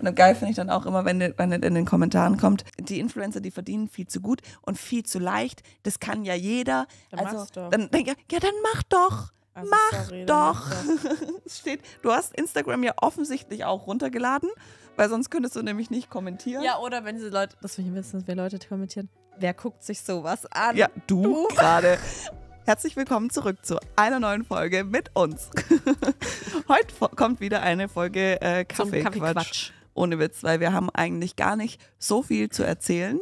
Und geil finde ich dann auch immer, wenn, wenn in den Kommentaren kommt, die Influencer, die verdienen viel zu gut und viel zu leicht. Das kann ja jeder. Dann also, mach's doch. Dann, dann, ja, ja, dann mach doch. Also, mach sorry, doch. es steht, du hast Instagram ja offensichtlich auch runtergeladen, weil sonst könntest du nämlich nicht kommentieren. Ja, oder wenn diese Leute, das will ich wissen, wer Leute kommentieren, wer guckt sich sowas an? Ja, du. du. gerade. Herzlich willkommen zurück zu einer neuen Folge mit uns. Heute kommt wieder eine Folge äh, Kaffee, Kaffee ohne Witz, weil wir haben eigentlich gar nicht so viel zu erzählen,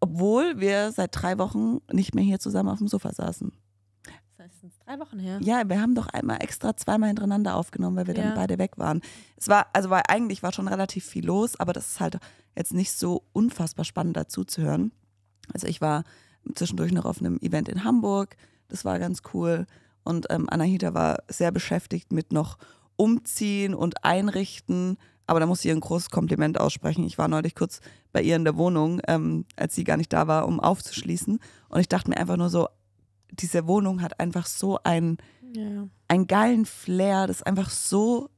obwohl wir seit drei Wochen nicht mehr hier zusammen auf dem Sofa saßen. Das sind drei Wochen her. Ja, wir haben doch einmal extra zweimal hintereinander aufgenommen, weil wir ja. dann beide weg waren. Es war, also weil eigentlich war schon relativ viel los, aber das ist halt jetzt nicht so unfassbar spannend dazu zu hören. Also ich war zwischendurch noch auf einem Event in Hamburg, das war ganz cool. Und ähm, Anahita war sehr beschäftigt mit noch Umziehen und Einrichten aber da muss ich ihr ein großes Kompliment aussprechen. Ich war neulich kurz bei ihr in der Wohnung, ähm, als sie gar nicht da war, um aufzuschließen. Und ich dachte mir einfach nur so, diese Wohnung hat einfach so einen, ja. einen geilen Flair. Das ist einfach so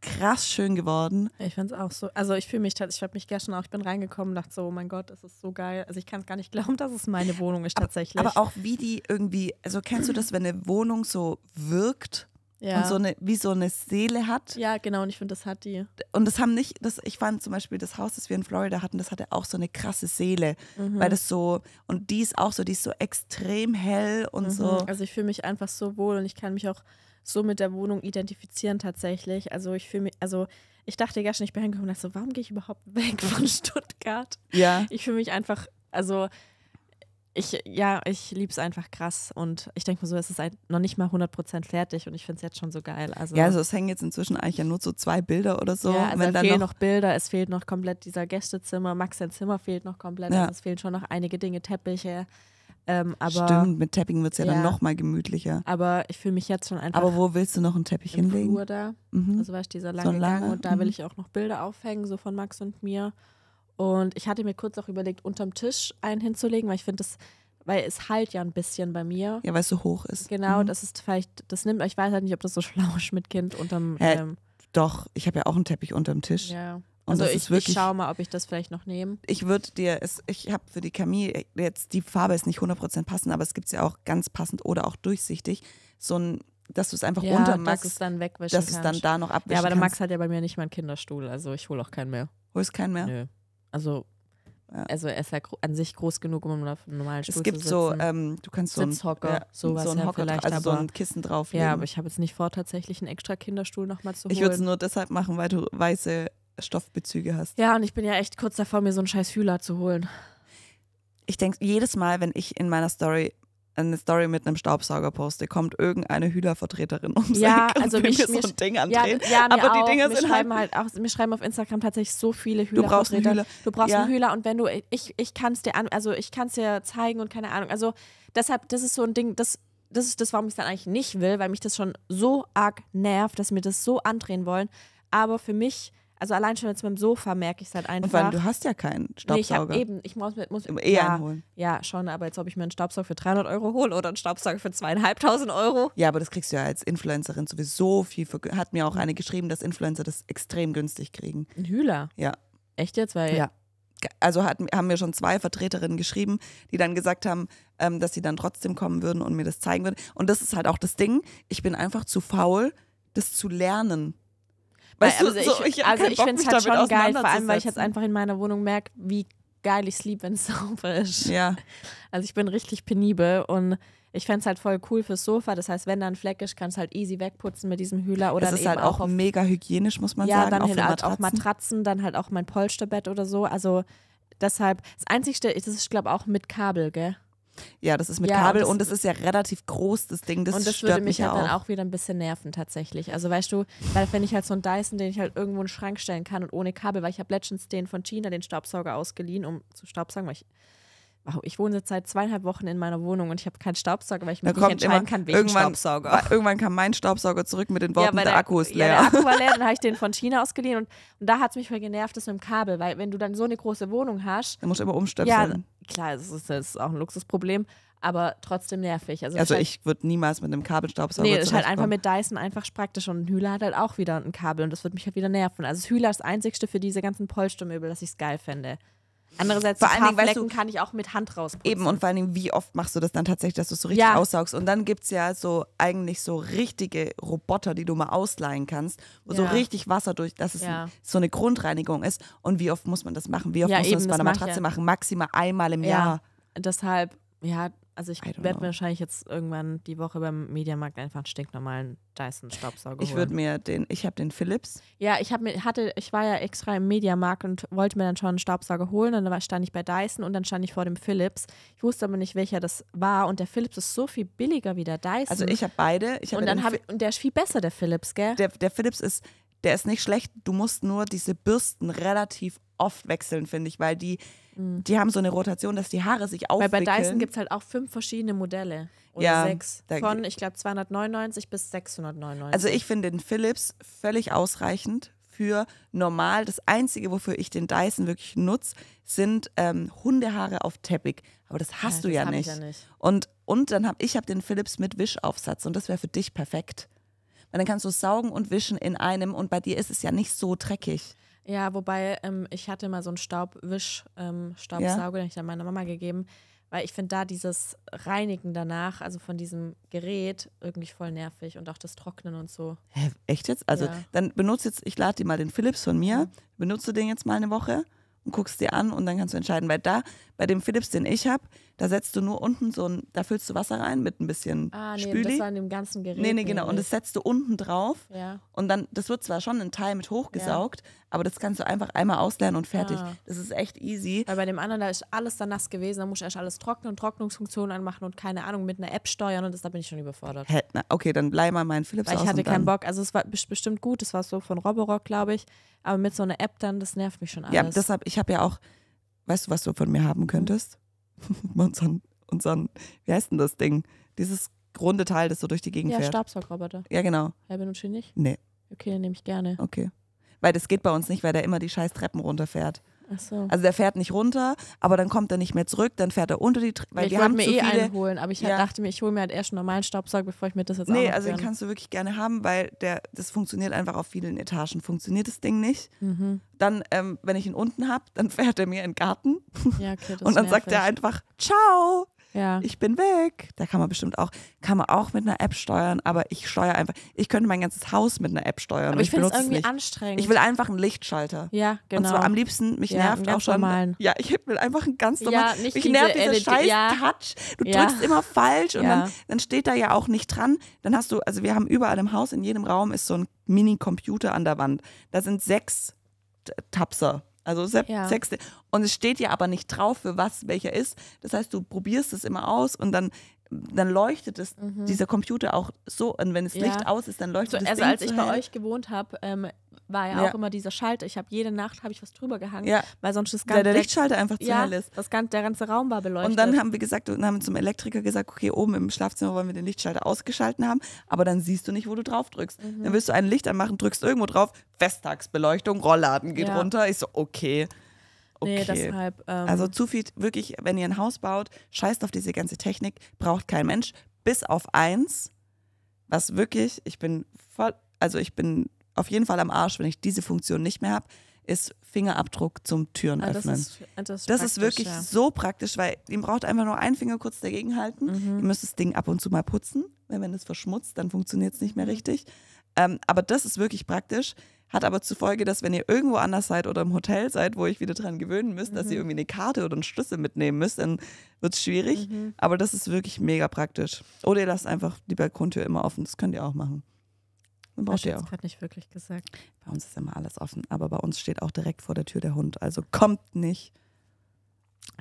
krass schön geworden. Ich fand es auch so. Also ich fühle mich ich habe mich gestern auch, ich bin reingekommen und dachte so, oh mein Gott, das ist so geil. Also ich kann es gar nicht glauben, dass es meine Wohnung ist tatsächlich. Aber, aber auch wie die irgendwie, also kennst du das, wenn eine Wohnung so wirkt? Ja. Und so eine, wie so eine Seele hat. Ja, genau, und ich finde, das hat die. Und das haben nicht, das, ich fand zum Beispiel das Haus, das wir in Florida hatten, das hatte auch so eine krasse Seele. Mhm. Weil das so, und die ist auch so, die ist so extrem hell und mhm. so. Also ich fühle mich einfach so wohl und ich kann mich auch so mit der Wohnung identifizieren tatsächlich. Also ich fühle mich, also ich dachte gar schon, ich bin hingekommen und dachte so, warum gehe ich überhaupt weg von Stuttgart? Ja. Ich fühle mich einfach, also ich, ja, ich liebe es einfach krass und ich denke mir so, es ist noch nicht mal 100% fertig und ich finde es jetzt schon so geil. Also, ja, also es hängen jetzt inzwischen eigentlich ja nur so zwei Bilder oder so. Ja, also es fehlen noch, noch, Bilder, es fehlt noch komplett dieser Gästezimmer, Max sein Zimmer fehlt noch komplett, ja. also es fehlen schon noch einige Dinge, Teppiche. Ähm, aber, Stimmt, mit Teppichen wird es ja, ja dann nochmal gemütlicher. Aber ich fühle mich jetzt schon einfach. Aber wo willst du noch einen Teppich hinlegen? Flur da. Mhm. Also weißt du, dieser lange, so lange Gang und da mhm. will ich auch noch Bilder aufhängen, so von Max und mir. Und ich hatte mir kurz auch überlegt, unterm Tisch einen hinzulegen, weil ich finde das, weil es halt ja ein bisschen bei mir. Ja, weil es so hoch ist. Genau, mhm. das ist vielleicht, das nimmt, ich weiß halt nicht, ob das so schlau ist mit Kind unterm. Äh, ähm, doch, ich habe ja auch einen Teppich unterm Tisch. Ja. Und also ich, wirklich, ich schaue mal, ob ich das vielleicht noch nehme. Ich würde dir, es, ich habe für die Camille jetzt, die Farbe ist nicht 100% passend, aber es gibt es ja auch ganz passend oder auch durchsichtig, so ein, dass du es einfach ja, unter Max, dass es dann wegwischen dass kannst. es dann da noch abwischen Ja, aber der Max hat ja bei mir nicht mal einen Kinderstuhl, also ich hole auch keinen mehr. Holst keinen mehr? Nö. Also, ja. also er ist ja an sich groß genug, um auf einem normalen Stuhl zu sitzen. Es gibt so, ähm, du kannst so Sitzhocker, ja, sowas so einen Hocker, vielleicht, also aber, so ein Kissen drauflegen. Ja, aber ich habe jetzt nicht vor, tatsächlich einen extra Kinderstuhl nochmal zu holen. Ich würde es nur deshalb machen, weil du weiße Stoffbezüge hast. Ja, und ich bin ja echt kurz davor, mir so einen scheiß Hühler zu holen. Ich denke jedes Mal, wenn ich in meiner Story eine Story mit einem Staubsauger poste, kommt irgendeine Hühlervertreterin ums ja, also mir so ein Ding andrehen. Ja, ja, aber die auch, Dinger sind schreiben halt, halt auch, mir schreiben auf Instagram tatsächlich so viele Hühlervertreter. Du brauchst einen Hühler. Du brauchst ja. einen Hühler und wenn du ich ich kann es dir an, also ich kann es dir zeigen und keine Ahnung. Also deshalb das ist so ein Ding, das das ist das, warum ich es dann eigentlich nicht will, weil mich das schon so arg nervt, dass mir das so andrehen wollen. Aber für mich also allein schon jetzt mit dem Sofa merke ich es halt einfach. Und weil du hast ja keinen Staubsauger. Nee, ich eben, ich muss, muss eh ja, einen holen. Ja, schon, aber jetzt ob ich mir einen Staubsauger für 300 Euro hole oder einen Staubsauger für zweieinhalbtausend Euro. Ja, aber das kriegst du ja als Influencerin sowieso viel. Für, hat mir auch eine geschrieben, dass Influencer das extrem günstig kriegen. Ein Hühler? Ja. Echt jetzt? Weil ja also hat, haben mir schon zwei Vertreterinnen geschrieben, die dann gesagt haben, ähm, dass sie dann trotzdem kommen würden und mir das zeigen würden. Und das ist halt auch das Ding, ich bin einfach zu faul, das zu lernen. Weißt weil, also du, so, ich, ich also ich finde es halt schon geil, vor allem, weil ich jetzt einfach in meiner Wohnung merke, wie geil ich es liebe, wenn es sauber ist. Ja. Also ich bin richtig penibel und ich fände es halt voll cool fürs Sofa. Das heißt, wenn da ein Fleck ist, kannst du halt easy wegputzen mit diesem Hühler. Oder das ist halt auch, auf, mega hygienisch, muss man ja, sagen. Ja, dann halt Matratzen. auch Matratzen, dann halt auch mein Polsterbett oder so. Also deshalb, das Einzige, das ist, glaube ich, auch mit Kabel, gell? Ja, das ist mit ja, Kabel und es ist ja relativ groß, das Ding. Das und das stört würde mich, mich halt auch. dann auch wieder ein bisschen nerven tatsächlich. Also weißt du, weil wenn ich halt so einen Dyson, den ich halt irgendwo in den Schrank stellen kann und ohne Kabel, weil ich habe letztens den von China, den Staubsauger ausgeliehen, um zu staubsaugen, weil ich wow, ich wohne jetzt seit zweieinhalb Wochen in meiner Wohnung und ich habe keinen Staubsauger, weil ich mich nicht entscheiden immer, kann, welchen irgendwann, Staubsauger. Irgendwann kam mein Staubsauger zurück mit den Worten, ja, der, der, Akku ist leer. Ja, der Akku war leer, dann habe ich den von China ausgeliehen und, und da hat es mich mal genervt, das mit dem Kabel, weil wenn du dann so eine große Wohnung hast. Dann musst du immer umstöpseln. Ja, klar, das ist, das ist auch ein Luxusproblem aber trotzdem nervig. Also, also ich würde niemals mit einem Kabelstaubsauger. Nee, ist halt einfach mit Dyson einfach praktisch und Hühler hat halt auch wieder ein Kabel und das wird mich halt wieder nerven. Also Hühler ist das einzigste für diese ganzen Polstermöbel, dass ich es geil fände. Andererseits, vor allen Dingen, weißt du, kann ich auch mit Hand rausputzen. Eben, und vor allen Dingen, wie oft machst du das dann tatsächlich, dass du es so richtig ja. aussaugst? Und dann gibt es ja so eigentlich so richtige Roboter, die du mal ausleihen kannst, wo ja. so richtig Wasser durch, dass es ja. so eine Grundreinigung ist. Und wie oft muss man das machen? Wie oft muss man das bei einer Matratze machen? Maximal einmal im Jahr. Deshalb, ja, also ich werde mir wahrscheinlich jetzt irgendwann die Woche beim Mediamarkt einfach einen stinknormalen Dyson-Staubsauger holen. Ich würde mir den, ich habe den Philips. Ja, ich habe mir, hatte, ich war ja extra im Mediamarkt und wollte mir dann schon einen Staubsauger holen. Und dann stand ich bei Dyson und dann stand ich vor dem Philips. Ich wusste aber nicht, welcher das war. Und der Philips ist so viel billiger wie der Dyson. Also ich habe beide. Ich hab und dann habe und der ist viel besser, der Philips, gell? Der, der Philips ist, der ist nicht schlecht. Du musst nur diese Bürsten relativ oft wechseln, finde ich, weil die Mhm. Die haben so eine Rotation, dass die Haare sich aufwickeln. Weil bei Dyson gibt es halt auch fünf verschiedene Modelle. Oder ja, sechs. Von, ich glaube, 299 bis 699. Also ich finde den Philips völlig ausreichend für normal. Das Einzige, wofür ich den Dyson wirklich nutze, sind ähm, Hundehaare auf Teppich. Aber das hast ja, du das ja, nicht. ja, nicht. Und, und dann habe ich hab den Philips mit Wischaufsatz und das wäre für dich perfekt. Weil dann kannst du saugen und wischen in einem und bei dir ist es ja nicht so dreckig. Ja, wobei ähm, ich hatte mal so einen Staubwisch, ähm, Staubsauger, ja? den ich dann meiner Mama gegeben, weil ich finde da dieses Reinigen danach, also von diesem Gerät, irgendwie voll nervig und auch das Trocknen und so. Hä, echt jetzt? Also ja. dann benutze jetzt, ich lade dir mal den Philips von mir, mhm. benutze den jetzt mal eine Woche und guckst dir an und dann kannst du entscheiden, weil da bei dem Philips, den ich habe, da setzt du nur unten so ein, da füllst du Wasser rein mit ein bisschen ah, nee, Spüli. Das war an dem ganzen Gerät. Nee, nee, genau. Und das setzt du unten drauf. Ja. Und dann, das wird zwar schon ein Teil mit hochgesaugt, ja. aber das kannst du einfach einmal auslernen und fertig. Ah. Das ist echt easy. Weil bei dem anderen, da ist alles dann nass gewesen, da musst du erst alles trocknen und Trocknungsfunktionen anmachen und keine Ahnung, mit einer App steuern und das, da bin ich schon überfordert. Hä, na, okay, dann bleib mal meinen Philips Weil ich hatte keinen Bock. Also es war bestimmt gut, es war so von Roborock, glaube ich. Aber mit so einer App dann, das nervt mich schon alles. Ja, deshalb, ich habe ja auch Weißt du, was du von mir haben mhm. könntest? unseren, unseren, wie heißt denn das Ding? Dieses runde Teil, das so durch die Gegend ja, fährt. Ja, Stabsaugroboter. Ja, genau. Herr Benucci nicht? Nee. Okay, dann nehme ich gerne. Okay. Weil das geht bei uns nicht, weil der immer die scheiß Treppen runterfährt. So. Also der fährt nicht runter, aber dann kommt er nicht mehr zurück, dann fährt er unter die Treppe. Weil ich die haben mir eh viele, einen holen, aber ich ja. dachte mir, ich hole mir halt erst einen normalen Staubsauger, bevor ich mir das jetzt Nee, also den kannst du wirklich gerne haben, weil der, das funktioniert einfach auf vielen Etagen. Funktioniert das Ding nicht. Mhm. Dann, ähm, wenn ich ihn unten habe, dann fährt er mir in den Garten. Ja, okay, und dann nervig. sagt er einfach, ciao, ja. ich bin weg. Da kann man bestimmt auch, kann man auch mit einer App steuern, aber ich steuere einfach, ich könnte mein ganzes Haus mit einer App steuern. Aber ich finde es irgendwie nicht. anstrengend. Ich will einfach einen Lichtschalter. Ja, genau. Und zwar genau. am liebsten, mich ja, nervt auch schon. Normalen. Ja, ich will einfach einen ganz normalen. Ja, nicht mich nervt dieser e scheiß ja. Touch. Du ja. drückst immer falsch und dann, dann steht da ja auch nicht dran. Dann hast du, also wir haben überall im Haus, in jedem Raum ist so ein Mini-Computer an der Wand. Da sind sechs Tapser. Also sechs. Und es steht ja aber nicht drauf, für was welcher ist. Das heißt, du probierst es immer aus und dann dann leuchtet es, mhm. dieser Computer auch so. Und wenn das ja. Licht aus ist, dann leuchtet so, es. Also Ding als ich hell. bei euch gewohnt habe, ähm, war ja, ja, auch immer dieser Schalter. Ich habe jede Nacht habe ich was drüber gehangen, ja. weil sonst das ganze der, der Lichtschalter einfach zu hell ist. Das ganze, der ganze Raum war beleuchtet. Und dann haben wir gesagt und haben zum Elektriker gesagt, okay, oben im Schlafzimmer wollen wir den Lichtschalter ausgeschalten haben, aber dann siehst du nicht, wo du drauf drückst. Mhm. Dann wirst du ein Licht anmachen, drückst irgendwo drauf, Festtagsbeleuchtung, Rollladen geht runter. Ich so okay. Okay. Nee, deshalb. Ähm also zu viel, wirklich, wenn ihr ein Haus baut, scheißt auf diese ganze Technik, braucht kein Mensch. Bis auf eins, was wirklich, ich bin voll, also ich bin auf jeden Fall am Arsch, wenn ich diese Funktion nicht mehr habe, ist Fingerabdruck zum Türen ah, öffnen. Das ist, das ist, das ist wirklich so praktisch, weil ihr braucht einfach nur einen Finger kurz dagegenhalten. Mhm. Ihr müsst das Ding ab und zu mal putzen, weil wenn es verschmutzt, dann funktioniert es nicht mehr mhm. richtig. Ähm, aber das ist wirklich praktisch. Hat aber zur Folge, dass wenn ihr irgendwo anders seid oder im Hotel seid, wo ich wieder dran gewöhnen müsst, mhm. dass ihr mhm. irgendwie eine Karte oder einen Schlüssel mitnehmen müsst, dann wird es schwierig. Mhm. Aber das ist wirklich mega praktisch. Oder ihr lasst einfach die Balkontür immer offen. Das könnt ihr auch machen. Dann braucht ihr auch. Das hat nicht wirklich gesagt. Bei uns ist immer alles offen. Aber bei uns steht auch direkt vor der Tür der Hund. Also kommt nicht.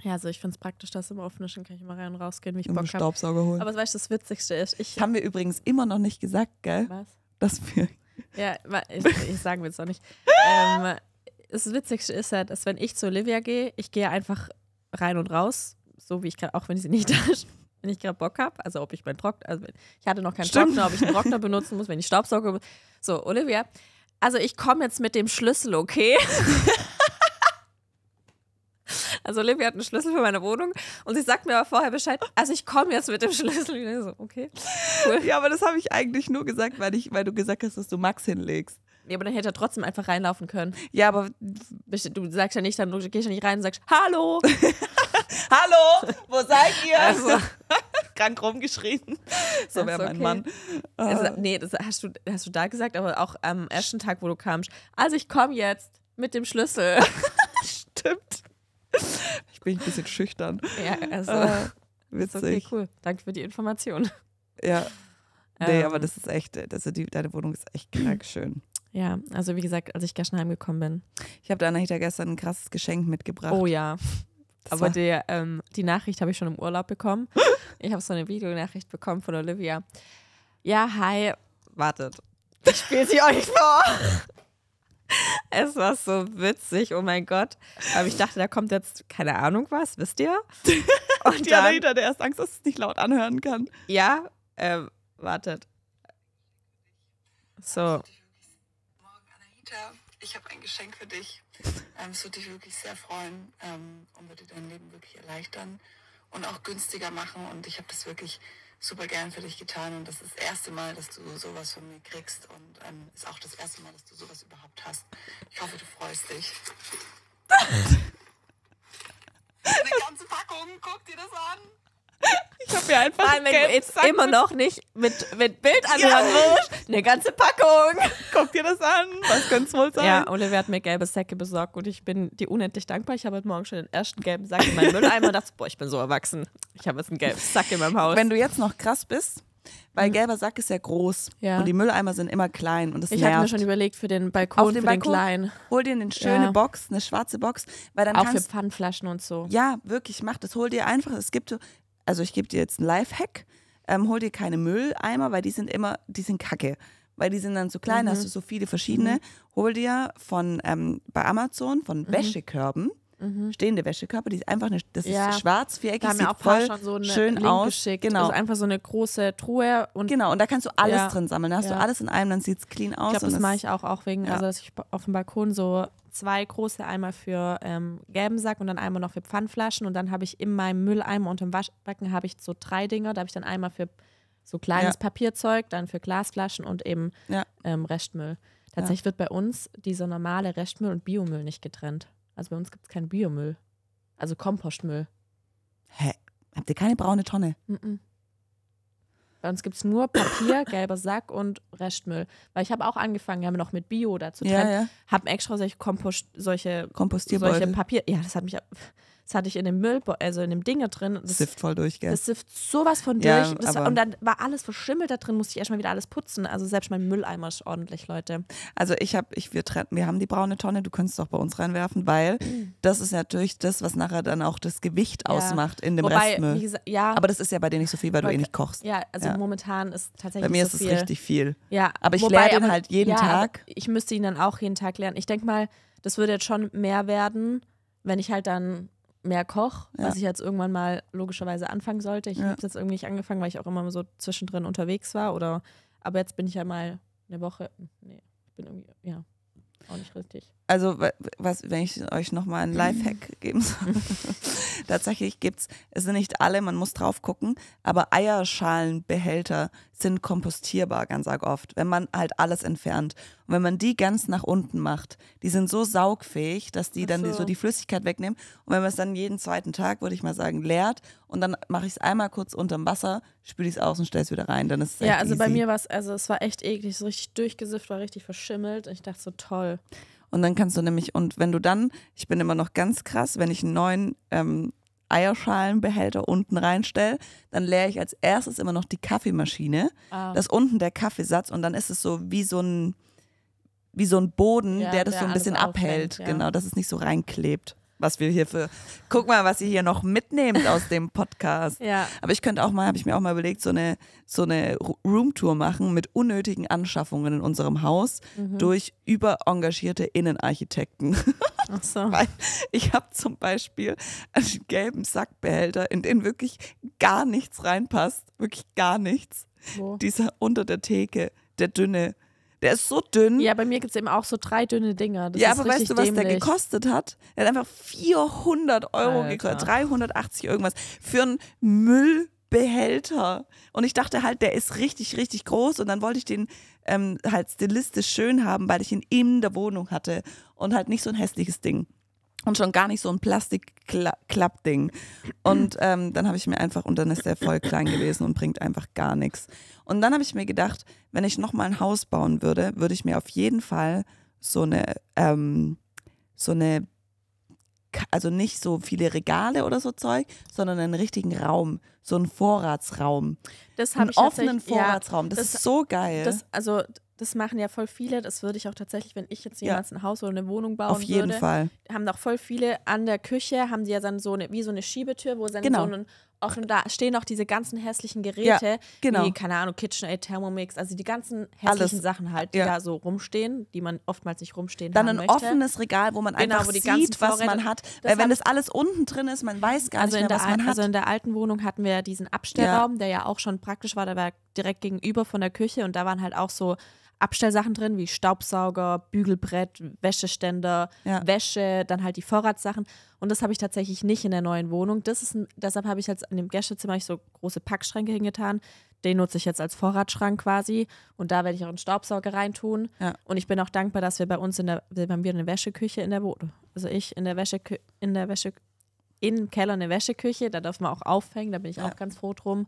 Ja, also ich finde es praktisch, dass immer offen ist, dann kann ich immer rein und rausgehen, wie ich Bock habe. Staubsauger hab. holen. Aber weißt du, das Witzigste ist, ich... Haben wir übrigens immer noch nicht gesagt, gell? Was? dass wir. Ja, ich, ich sagen will es auch nicht. ähm, das Witzigste ist ja, halt, dass wenn ich zu Olivia gehe, ich gehe einfach rein und raus, so wie ich gerade, auch wenn sie nicht da ist, wenn ich gerade Bock habe. Also ob ich meinen Trockner, also ich hatte noch keinen Stimmt. Trockner, ob ich einen Trockner benutzen muss, wenn ich Staubsauger. So, Olivia, also ich komme jetzt mit dem Schlüssel, okay? Also Olivia hat einen Schlüssel für meine Wohnung und sie sagt mir aber vorher Bescheid, also ich komme jetzt mit dem Schlüssel. So, okay. Cool. Ja, aber das habe ich eigentlich nur gesagt, weil, ich, weil du gesagt hast, dass du Max hinlegst. Ja, aber dann hätte er trotzdem einfach reinlaufen können. Ja, aber du sagst ja nicht, dann du gehst ja nicht rein und sagst, hallo! hallo! Wo seid ihr? Also. Krank rumgeschrien. So wäre mein okay. Mann. Also, ah. nee, das hast du, hast du da gesagt, aber auch am ersten Tag, wo du kamst. Also ich komme jetzt mit dem Schlüssel. Stimmt. ich bin ein bisschen schüchtern. Ja, also. Äh, witzig. Okay, cool. Danke für die Information. Ja. Nee, ähm, aber das ist echt, also die, deine Wohnung ist echt krank schön. Ja, also wie gesagt, als ich gestern heimgekommen bin. Ich habe da ja gestern ein krasses Geschenk mitgebracht. Oh ja. Das aber der, ähm, die Nachricht habe ich schon im Urlaub bekommen. ich habe so eine Videonachricht bekommen von Olivia. Ja, hi. Wartet. Ich spiele sie euch vor. Es war so witzig, oh mein Gott. Aber ich dachte, da kommt jetzt keine Ahnung was, wisst ihr? Und die dann, Rita, der erst Angst, dass es nicht laut anhören kann. Ja, äh, wartet. So. Morgen, Anahita, ich habe ein Geschenk für dich. Ähm, es würde dich wirklich sehr freuen ähm, und würde dir dein Leben wirklich erleichtern und auch günstiger machen. Und ich habe das wirklich super gern für dich getan und das ist das erste Mal, dass du sowas von mir kriegst und ähm, ist auch das erste Mal, dass du sowas überhaupt hast. Ich hoffe, du freust dich. Eine ganze Packung, guck dir das an. Ich habe mir einfach Vor wenn du jetzt Sack immer noch nicht mit, mit Bild angefangen ja. Eine ganze Packung. Guck dir das an. Was könnte es wohl sein? Ja, Oliver hat mir gelbe Säcke besorgt und ich bin dir unendlich dankbar. Ich habe heute Morgen schon den ersten gelben Sack in meinem Mülleimer und dachte, boah, ich bin so erwachsen. Ich habe jetzt einen gelben Sack in meinem Haus. Wenn du jetzt noch krass bist, weil mhm. gelber Sack ist ja groß ja. und die Mülleimer sind immer klein und das Ich habe mir schon überlegt für den Balkon, Auf den für Balkon, den kleinen. Hol dir eine schöne ja. Box, eine schwarze Box, weil dann auch kannst, für Pfannflaschen und so. Ja, wirklich, mach das. Hol dir einfach. Es gibt so also ich gebe dir jetzt einen Lifehack, ähm, hol dir keine Mülleimer, weil die sind immer, die sind kacke. Weil die sind dann so klein, mhm. hast du so viele verschiedene. Mhm. Hol dir von ähm, bei Amazon von mhm. Wäschekörben, mhm. stehende Wäschekörper, die ist einfach eine, das ja. ist schwarz, viereckig, sieht voll so schön Link aus. Geschickt. Genau. Das ist einfach so eine große Truhe. Und genau, und da kannst du alles ja. drin sammeln. Da hast ja. du alles in einem, dann sieht es clean aus. Ich glaube, das mache ich auch, auch wegen, also dass ich auf dem Balkon so zwei große, einmal für ähm, gelben Sack und dann einmal noch für Pfandflaschen. Und dann habe ich in meinem Mülleimer und im Waschbecken habe ich so drei Dinger. Da habe ich dann einmal für so kleines ja. Papierzeug, dann für Glasflaschen und eben ja. ähm, Restmüll. Tatsächlich wird bei uns dieser normale Restmüll und Biomüll nicht getrennt. Also bei uns gibt es keinen Biomüll. Also Kompostmüll. Hä? Habt ihr keine braune Tonne? Mm -mm. Bei uns gibt es nur Papier, gelber Sack und Restmüll. Weil ich habe auch angefangen, wir haben noch mit Bio dazu. Ja, ja. Haben extra solche, Kompost, solche, solche Papier. Ja, das hat mich das hatte ich in dem Müll, also in dem Dinge drin. Das sift voll durch, gell? Das sift sowas von durch. Ja, das, und dann war alles verschimmelt da drin, musste ich erstmal wieder alles putzen. Also selbst mein Mülleimer ist ordentlich, Leute. Also ich habe, ich, wir trennen, wir haben die braune Tonne, du könntest doch bei uns reinwerfen, weil das ist natürlich das, was nachher dann auch das Gewicht ja. ausmacht in dem Wobei, Restmüll. Gesagt, ja, Aber das ist ja bei dir nicht so viel, weil, du eh nicht kochst. Ja, also ja. momentan ist tatsächlich. Bei mir so ist es viel. richtig viel. Ja. Aber ich lerne ihn halt jeden Tag. Ich müsste ihn dann auch jeden Tag lernen. Ich denke mal, das würde jetzt schon mehr werden, wenn ich halt dann mehr koch, ja. was ich jetzt irgendwann mal logischerweise anfangen sollte. Ich ja. habe es jetzt irgendwie nicht angefangen, weil ich auch immer so zwischendrin unterwegs war. Oder aber jetzt bin ich ja mal eine Woche. Nee, ich bin irgendwie, ja, auch nicht richtig also was, wenn ich euch nochmal einen Lifehack geben soll. Tatsächlich gibt es es sind nicht alle, man muss drauf gucken, aber Eierschalenbehälter sind kompostierbar ganz arg oft, wenn man halt alles entfernt. Und wenn man die ganz nach unten macht, die sind so saugfähig, dass die Ach dann so. Die, Flüssigkeit wegnehmen. Und wenn man es dann jeden zweiten Tag, würde ich mal sagen, leert und dann mache ich es einmal kurz unterm Wasser, spüle ich es aus und stelle es wieder rein, dann ist es Ja, also easy. bei mir war es, also es war echt eklig, so richtig durchgesifft, war richtig verschimmelt und ich dachte so, toll. Und dann kannst du nämlich, und wenn du dann, ich bin immer noch ganz krass, wenn ich einen neuen ähm, Eierschalenbehälter unten reinstelle, dann leere ich als erstes immer noch die Kaffeemaschine. Ah. Das unten der Kaffeesatz und dann ist es so wie so ein, wie so ein Boden, ja, der das der so ein bisschen abhält. ja. Genau, dass es nicht so reinklebt was wir hier für. Guck mal, was ihr hier noch mitnehmt aus dem Podcast. ja. Aber ich könnte auch mal, habe ich mir auch mal überlegt, so eine, so eine Roomtour machen mit unnötigen Anschaffungen in unserem Haus mhm. durch überengagierte Innenarchitekten. Ach so. Weil ich habe zum Beispiel einen gelben Sackbehälter, in den wirklich gar nichts reinpasst. Wirklich gar nichts. Wo? Dieser unter der Theke, der dünne der ist so dünn. Ja, bei mir gibt es eben auch so drei dünne Dinger. Das ja, aber weißt du, was dämlich. der gekostet hat? Der hat einfach 400 Euro Alter. gekostet, 380 irgendwas, für einen Müllbehälter. Und ich dachte halt, der ist richtig, richtig groß. Und dann wollte ich den ähm, halt stilistisch schön haben, weil ich ihn in der Wohnung hatte. Und halt nicht so ein hässliches Ding. Und schon gar nicht so ein Plastikklappding. Und ähm, dann habe ich mir einfach, und dann ist der voll klein gewesen und bringt einfach gar nichts. Und dann habe ich mir gedacht, wenn ich nochmal ein Haus bauen würde, würde ich mir auf jeden Fall so eine, ähm, so eine, also nicht so viele Regale oder so Zeug, sondern einen richtigen Raum, so einen Vorratsraum. Das einen offenen Vorratsraum. Ja, das, das, ist so geil. Das, also das machen ja voll viele. Das würde ich auch tatsächlich, wenn ich jetzt jemals ja. ein Haus oder eine Wohnung bauen würde. Auf jeden würde, Fall. Haben auch voll viele an der Küche, haben die ja dann so eine, wie so eine Schiebetür, wo dann genau. so ein auch da stehen auch diese ganzen hässlichen Geräte, ja, genau. wie, keine Ahnung, KitchenAid, Thermomix, also die ganzen hässlichen Alles. Sachen halt, die ja. da so rumstehen, die man oftmals nicht rumstehen Dann ein möchte. offenes Regal, wo man genau, einfach wo sieht, was man hat. Weil wenn das alles unten drin ist, man weiß gar also nicht mehr, was man also hat. Also in der alten Wohnung hatten wir diesen Abstellraum, ja. der ja auch schon praktisch war, der war direkt gegenüber von der Küche und da waren halt auch so Abstellsachen drin, wie Staubsauger, Bügelbrett, Wäscheständer, ja. Wäsche, dann halt die Vorratssachen. Und das habe ich tatsächlich nicht in der neuen Wohnung. Das ist ein, deshalb habe ich jetzt in dem Gästezimmer so große Packschränke hingetan. Den nutze ich jetzt als Vorratsschrank quasi. Und da werde ich auch einen Staubsauger reintun. Ja. Und ich bin auch dankbar, dass wir bei uns in der, wir haben wir eine Wäscheküche in der Wohnung. Also ich in der Wäsche, in der Wäsche, im Keller eine Wäscheküche. Da darf man auch aufhängen. Da bin ich ja. auch ganz froh drum.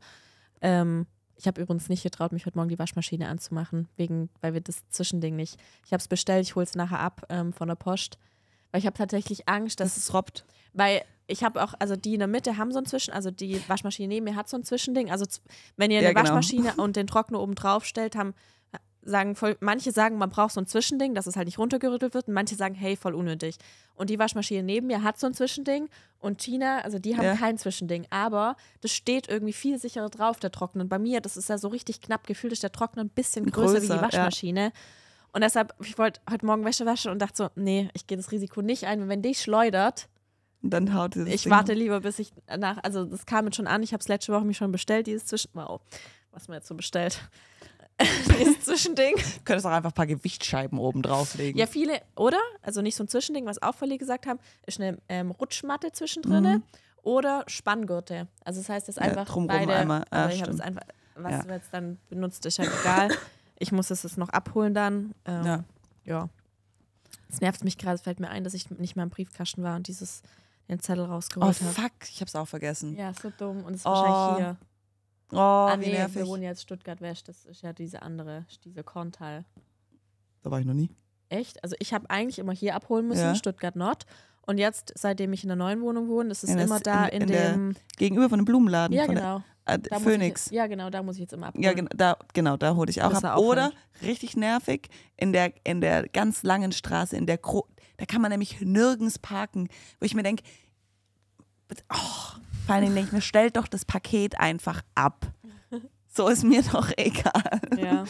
Ähm, ich habe übrigens nicht getraut, mich heute Morgen die Waschmaschine anzumachen, wegen, weil wir das Zwischending nicht. Ich habe es bestellt, ich hole es nachher ab ähm, von der Post. Weil ich habe tatsächlich Angst, dass das es robbt. Weil ich habe auch, also die in der Mitte haben so ein Zwischen, also die Waschmaschine neben mir hat so ein Zwischending. Also wenn ihr ja, eine genau. Waschmaschine und den Trockner oben drauf stellt, haben sagen voll, manche sagen, man braucht so ein Zwischending, dass es halt nicht runtergerüttelt wird, und manche sagen, hey, voll unnötig. Und die Waschmaschine neben mir hat so ein Zwischending und Tina, also die haben ja. kein Zwischending, aber das steht irgendwie viel sicherer drauf, der Trocknen. Bei mir, das ist ja so richtig knapp, gefühlt ist der Trocknen ein bisschen größer, größer wie die Waschmaschine. Ja. Und deshalb, ich wollte heute Morgen Wäsche waschen und dachte so, nee, ich gehe das Risiko nicht ein, wenn dich schleudert. Dann haut dieses Ich Ding. warte lieber, bis ich nach, also das kam jetzt schon an, ich habe es letzte Woche mich schon bestellt, dieses Zwischen, wow, was man jetzt so bestellt. dieses Zwischending. Du könntest auch einfach ein paar Gewichtsscheiben oben drauflegen. Ja, viele, oder? Also nicht so ein Zwischending, was auch viele gesagt haben, ist eine ähm, Rutschmatte zwischendrin mhm. oder Spanngürtel. Also das heißt, das ist einfach ja, drumrum beide, einmal. Ah, aber ich habe es einfach, was ja. du jetzt dann benutzt, ist halt egal. ich muss es jetzt noch abholen dann. Ähm, ja. Ja. Es nervt mich gerade, es fällt mir ein, dass ich nicht mal im Briefkasten war und dieses den Zettel rausgeholt habe. Oh fuck, hab. ich hab's auch vergessen. Ja, ist so dumm und es ist oh. wahrscheinlich hier. Oh, ah, nee, nervig. Wir wohnen jetzt Stuttgart-Wesch, das ist ja diese andere, diese Korntal. Da war ich noch nie. Echt? Also ich habe eigentlich immer hier abholen müssen, ja. Stuttgart-Nord. Und jetzt, seitdem ich in der neuen Wohnung wohne, ist es ja, immer da in, in, in dem. gegenüber von dem Blumenladen. Ja, genau. Der, äh, ah, Phoenix. Ich, ja, genau, da muss ich jetzt immer abholen. Ja, genau, da, genau, da hole ich auch ab. Oder richtig nervig, in der, in der ganz langen Straße, in der Gro da kann man nämlich nirgends parken, wo ich mir denke, oh, vor allen Dingen denke ich mir, stellt doch das Paket einfach ab. So ist mir doch egal. Ja.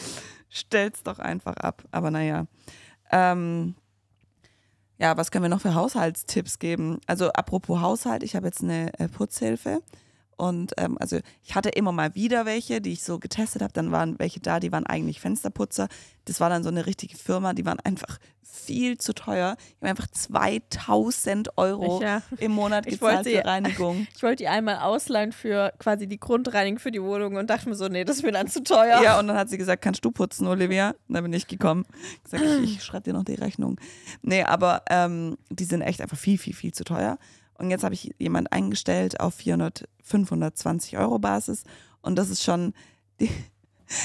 Stellt's doch einfach ab. Aber naja. Ähm, ja, was können wir noch für Haushaltstipps geben? Also apropos Haushalt, ich habe jetzt eine äh, Putzhilfe und ähm, also ich hatte immer mal wieder welche, die ich so getestet habe. Dann waren welche da, die waren eigentlich Fensterputzer. Das war dann so eine richtige Firma, die waren einfach viel zu teuer. Ich habe einfach 2000 Euro ich, ja. im Monat gezahlt für Reinigung. Ich wollte die einmal ausleihen für quasi die Grundreinigung für die Wohnung und dachte mir so, nee, das ist mir dann zu teuer. Ja, und dann hat sie gesagt, kannst du putzen, Olivia? Und dann bin ich gekommen. Gesagt, ich, ich schreibe dir noch die Rechnung. Nee, aber ähm, die sind echt einfach viel, viel, viel zu teuer. Und jetzt habe ich jemand eingestellt auf 400, 520 Euro Basis. Und das ist schon die,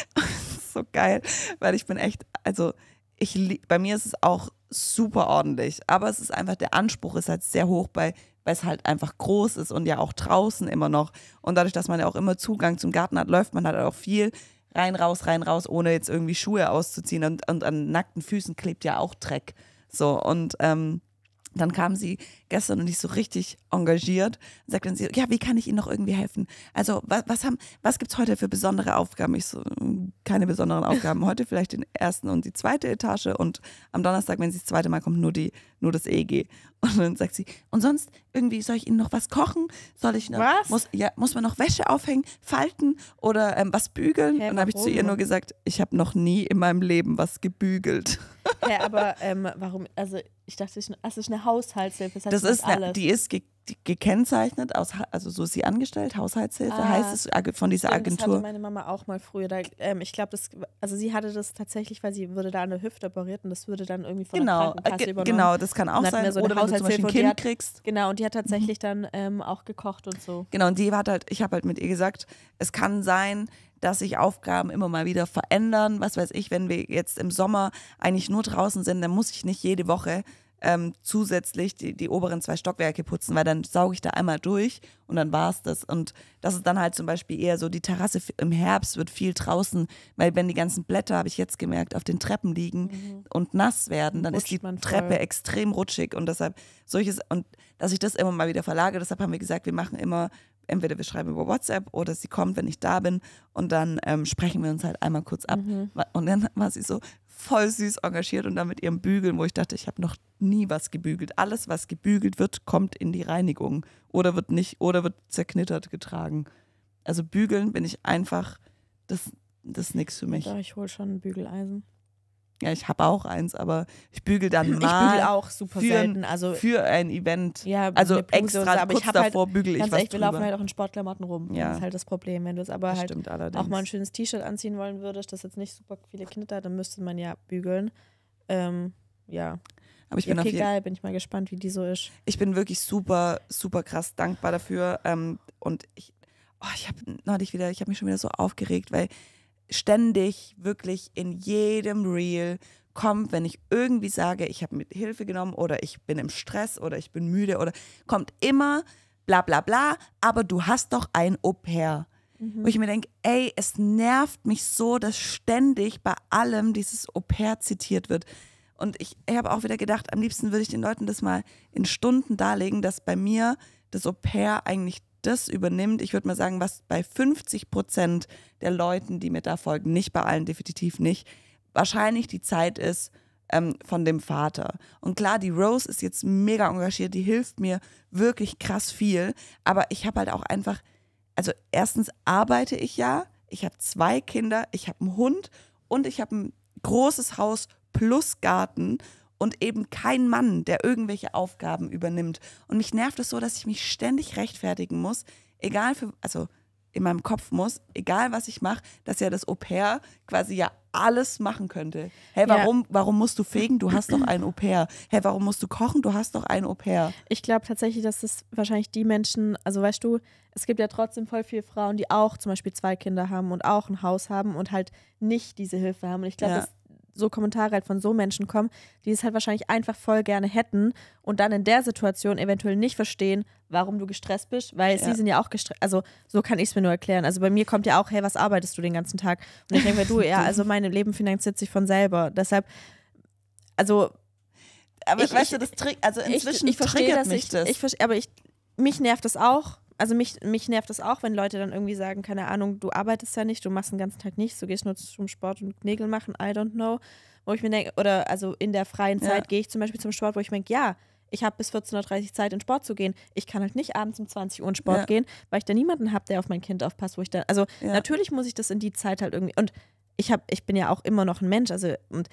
so geil, weil ich bin echt, also ich, bei mir ist es auch super ordentlich. Aber es ist einfach, der Anspruch ist halt sehr hoch bei weil es halt einfach groß ist und ja auch draußen immer noch. Und dadurch, dass man ja auch immer Zugang zum Garten hat, läuft man halt auch viel rein, raus, rein, raus, ohne jetzt irgendwie Schuhe auszuziehen. Und, und an nackten Füßen klebt ja auch Dreck. So, und ähm, dann kam sie gestern und ich so richtig engagiert, sagte dann sie, ja, wie kann ich Ihnen noch irgendwie helfen? Also, was, was, haben, was gibt's heute für besondere Aufgaben? Ich so, keine besonderen Aufgaben. Heute vielleicht den ersten und die zweite Etage und am Donnerstag, wenn sie das zweite Mal kommt, nur die, nur das EEG. Und dann sagt sie, und sonst irgendwie soll ich Ihnen noch was kochen? Soll ich noch, was? Muss, ja, muss man noch Wäsche aufhängen, falten oder ähm, was bügeln? Hey, und dann habe ich zu ihr nur gesagt, ich habe noch nie in meinem Leben was gebügelt. Hä, aber ähm, warum? Also, ich dachte, das ist eine Haushaltshilfe. Das, das ist eine, die ist ge gekennzeichnet, aus, also so ist sie angestellt, Haushaltshilfe ah, heißt es von dieser Agentur. Das hatte meine Mama auch mal früher. Da, ähm, ich glaube, also sie hatte das tatsächlich, weil sie würde da an der Hüfte operiert und das würde dann irgendwie von genau, der äh, Krankenkasse übernommen. Genau, das kann auch sein. So Oder wenn du zum Beispiel ein Kind hat, kriegst. Genau, und die hat tatsächlich mhm. dann ähm, auch gekocht und so. Genau, und die hat halt, ich habe halt mit ihr gesagt, es kann sein, dass sich Aufgaben immer mal wieder verändern. Was weiß ich, wenn wir jetzt im Sommer eigentlich nur draußen sind, dann muss ich nicht jede Woche ähm, zusätzlich die, die oberen zwei Stockwerke putzen, weil dann sauge ich da einmal durch und dann war es das. Und das ist dann halt zum Beispiel eher so, die Terrasse im Herbst wird viel draußen, weil wenn die ganzen Blätter, habe ich jetzt gemerkt, auf den Treppen liegen mhm. und nass werden, dann Rutscht ist die Treppe extrem rutschig und deshalb solches und dass ich das immer mal wieder verlage. Deshalb haben wir gesagt, wir machen immer entweder wir schreiben über WhatsApp oder sie kommt, wenn ich da bin und dann ähm, sprechen wir uns halt einmal kurz ab. Mhm. Und dann war sie so voll süß engagiert und dann mit ihrem Bügeln, wo ich dachte, ich habe noch nie was gebügelt. Alles, was gebügelt wird, kommt in die Reinigung oder wird nicht oder wird zerknittert getragen. Also bügeln bin ich einfach, das, das ist nichts für mich. Ja, ich hole schon ein Bügeleisen. Ja, ich habe auch eins, aber ich bügel dann mal. Ich bügel auch super für, selten. Also für ein Event. Ja, also extra so, aber kurz ich halt davor halt, bügel ich ganz was ehrlich, Wir laufen halt auch in Sportklamotten rum. Ja. Das ist halt das Problem. Wenn du es aber das halt auch mal ein schönes T-Shirt anziehen wollen würdest, das jetzt nicht super viele Knitter, dann müsste man ja bügeln. Ähm, ja. Aber ich bin okay, geil, bin ich mal gespannt, wie die so ist. Ich bin wirklich super, super krass dankbar dafür. Ähm, und ich, oh, ich habe neulich wieder, ich habe mich schon wieder so aufgeregt, weil ständig wirklich in jedem Reel kommt, wenn ich irgendwie sage, ich habe mit Hilfe genommen oder ich bin im Stress oder ich bin müde oder kommt immer bla bla bla, aber du hast doch ein Au-pair. Mhm. Wo ich mir denke, ey, es nervt mich so, dass ständig bei allem dieses Au-pair zitiert wird. Und ich, ich habe auch wieder gedacht, am liebsten würde ich den Leuten das mal in Stunden darlegen, dass bei mir das Au-pair eigentlich das übernimmt, ich würde mal sagen, was bei 50 Prozent der Leuten, die mir da folgen, nicht bei allen definitiv nicht, wahrscheinlich die Zeit ist ähm, von dem Vater. Und klar, die Rose ist jetzt mega engagiert, die hilft mir wirklich krass viel, aber ich habe halt auch einfach, also erstens arbeite ich ja, ich habe zwei Kinder, ich habe einen Hund und ich habe ein großes Haus plus Garten und eben kein Mann, der irgendwelche Aufgaben übernimmt. Und mich nervt es so, dass ich mich ständig rechtfertigen muss, egal für, also in meinem Kopf muss, egal was ich mache, dass ja das Au-pair quasi ja alles machen könnte. Hey, warum, ja. warum musst du fegen? Du hast doch ein Au-pair. Hey, warum musst du kochen? Du hast doch ein Au-pair. Ich glaube tatsächlich, dass es wahrscheinlich die Menschen, also weißt du, es gibt ja trotzdem voll viele Frauen, die auch zum Beispiel zwei Kinder haben und auch ein Haus haben und halt nicht diese Hilfe haben. Und ich glaube, ja. dass so Kommentare halt von so Menschen kommen, die es halt wahrscheinlich einfach voll gerne hätten und dann in der Situation eventuell nicht verstehen, warum du gestresst bist, weil ja. sie sind ja auch gestresst. Also so kann ich es mir nur erklären. Also bei mir kommt ja auch, hey, was arbeitest du den ganzen Tag? Und ich denke mir, du, ja, also mein Leben finanziert sich von selber. Deshalb, also aber ich, weißt ich, du, das Trick, also inzwischen ich, ich verstehe, triggert mich ich, das. Ich, aber ich, mich nervt das auch also mich, mich nervt das auch, wenn Leute dann irgendwie sagen, keine Ahnung, du arbeitest ja nicht, du machst den ganzen Tag nichts, du gehst nur zum Sport und Nägel machen, I don't know. Wo ich mir denke, oder also in der freien Zeit ja. gehe ich zum Beispiel zum Sport, wo ich mir denke, ja, ich habe bis 14.30 Uhr Zeit, in Sport zu gehen. Ich kann halt nicht abends um 20 Uhr in Sport ja. gehen, weil ich da niemanden habe, der auf mein Kind aufpasst, wo ich dann. Also ja. natürlich muss ich das in die Zeit halt irgendwie. Und ich habe, ich bin ja auch immer noch ein Mensch, also und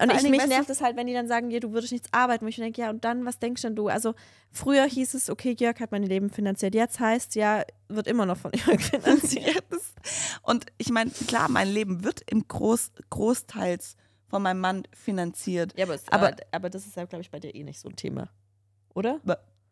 und Vor ich mich nervt es halt, wenn die dann sagen, ja, du würdest nichts arbeiten. Und ich denke, ja, und dann, was denkst denn du? Also früher hieß es, okay, Jörg hat mein Leben finanziert. Jetzt heißt ja, wird immer noch von Jörg finanziert. und ich meine, klar, mein Leben wird im Groß, Großteils von meinem Mann finanziert. Ja, aber, es, aber, äh, aber das ist ja, glaube ich, bei dir eh nicht so ein Thema. Oder?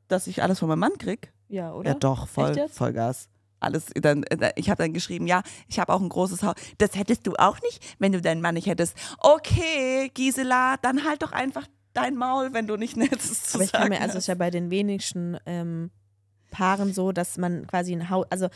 Dass ich alles von meinem Mann krieg? Ja, oder? Ja, doch, voll, Vollgas alles dann, äh, ich habe dann geschrieben, ja, ich habe auch ein großes Haus. Das hättest du auch nicht, wenn du deinen Mann nicht hättest. Okay, Gisela, dann halt doch einfach dein Maul, wenn du nicht nettes zu Aber ich sagen kann mir, also es ist ja bei den wenigsten ähm, Paaren so, dass man quasi ein Haus, also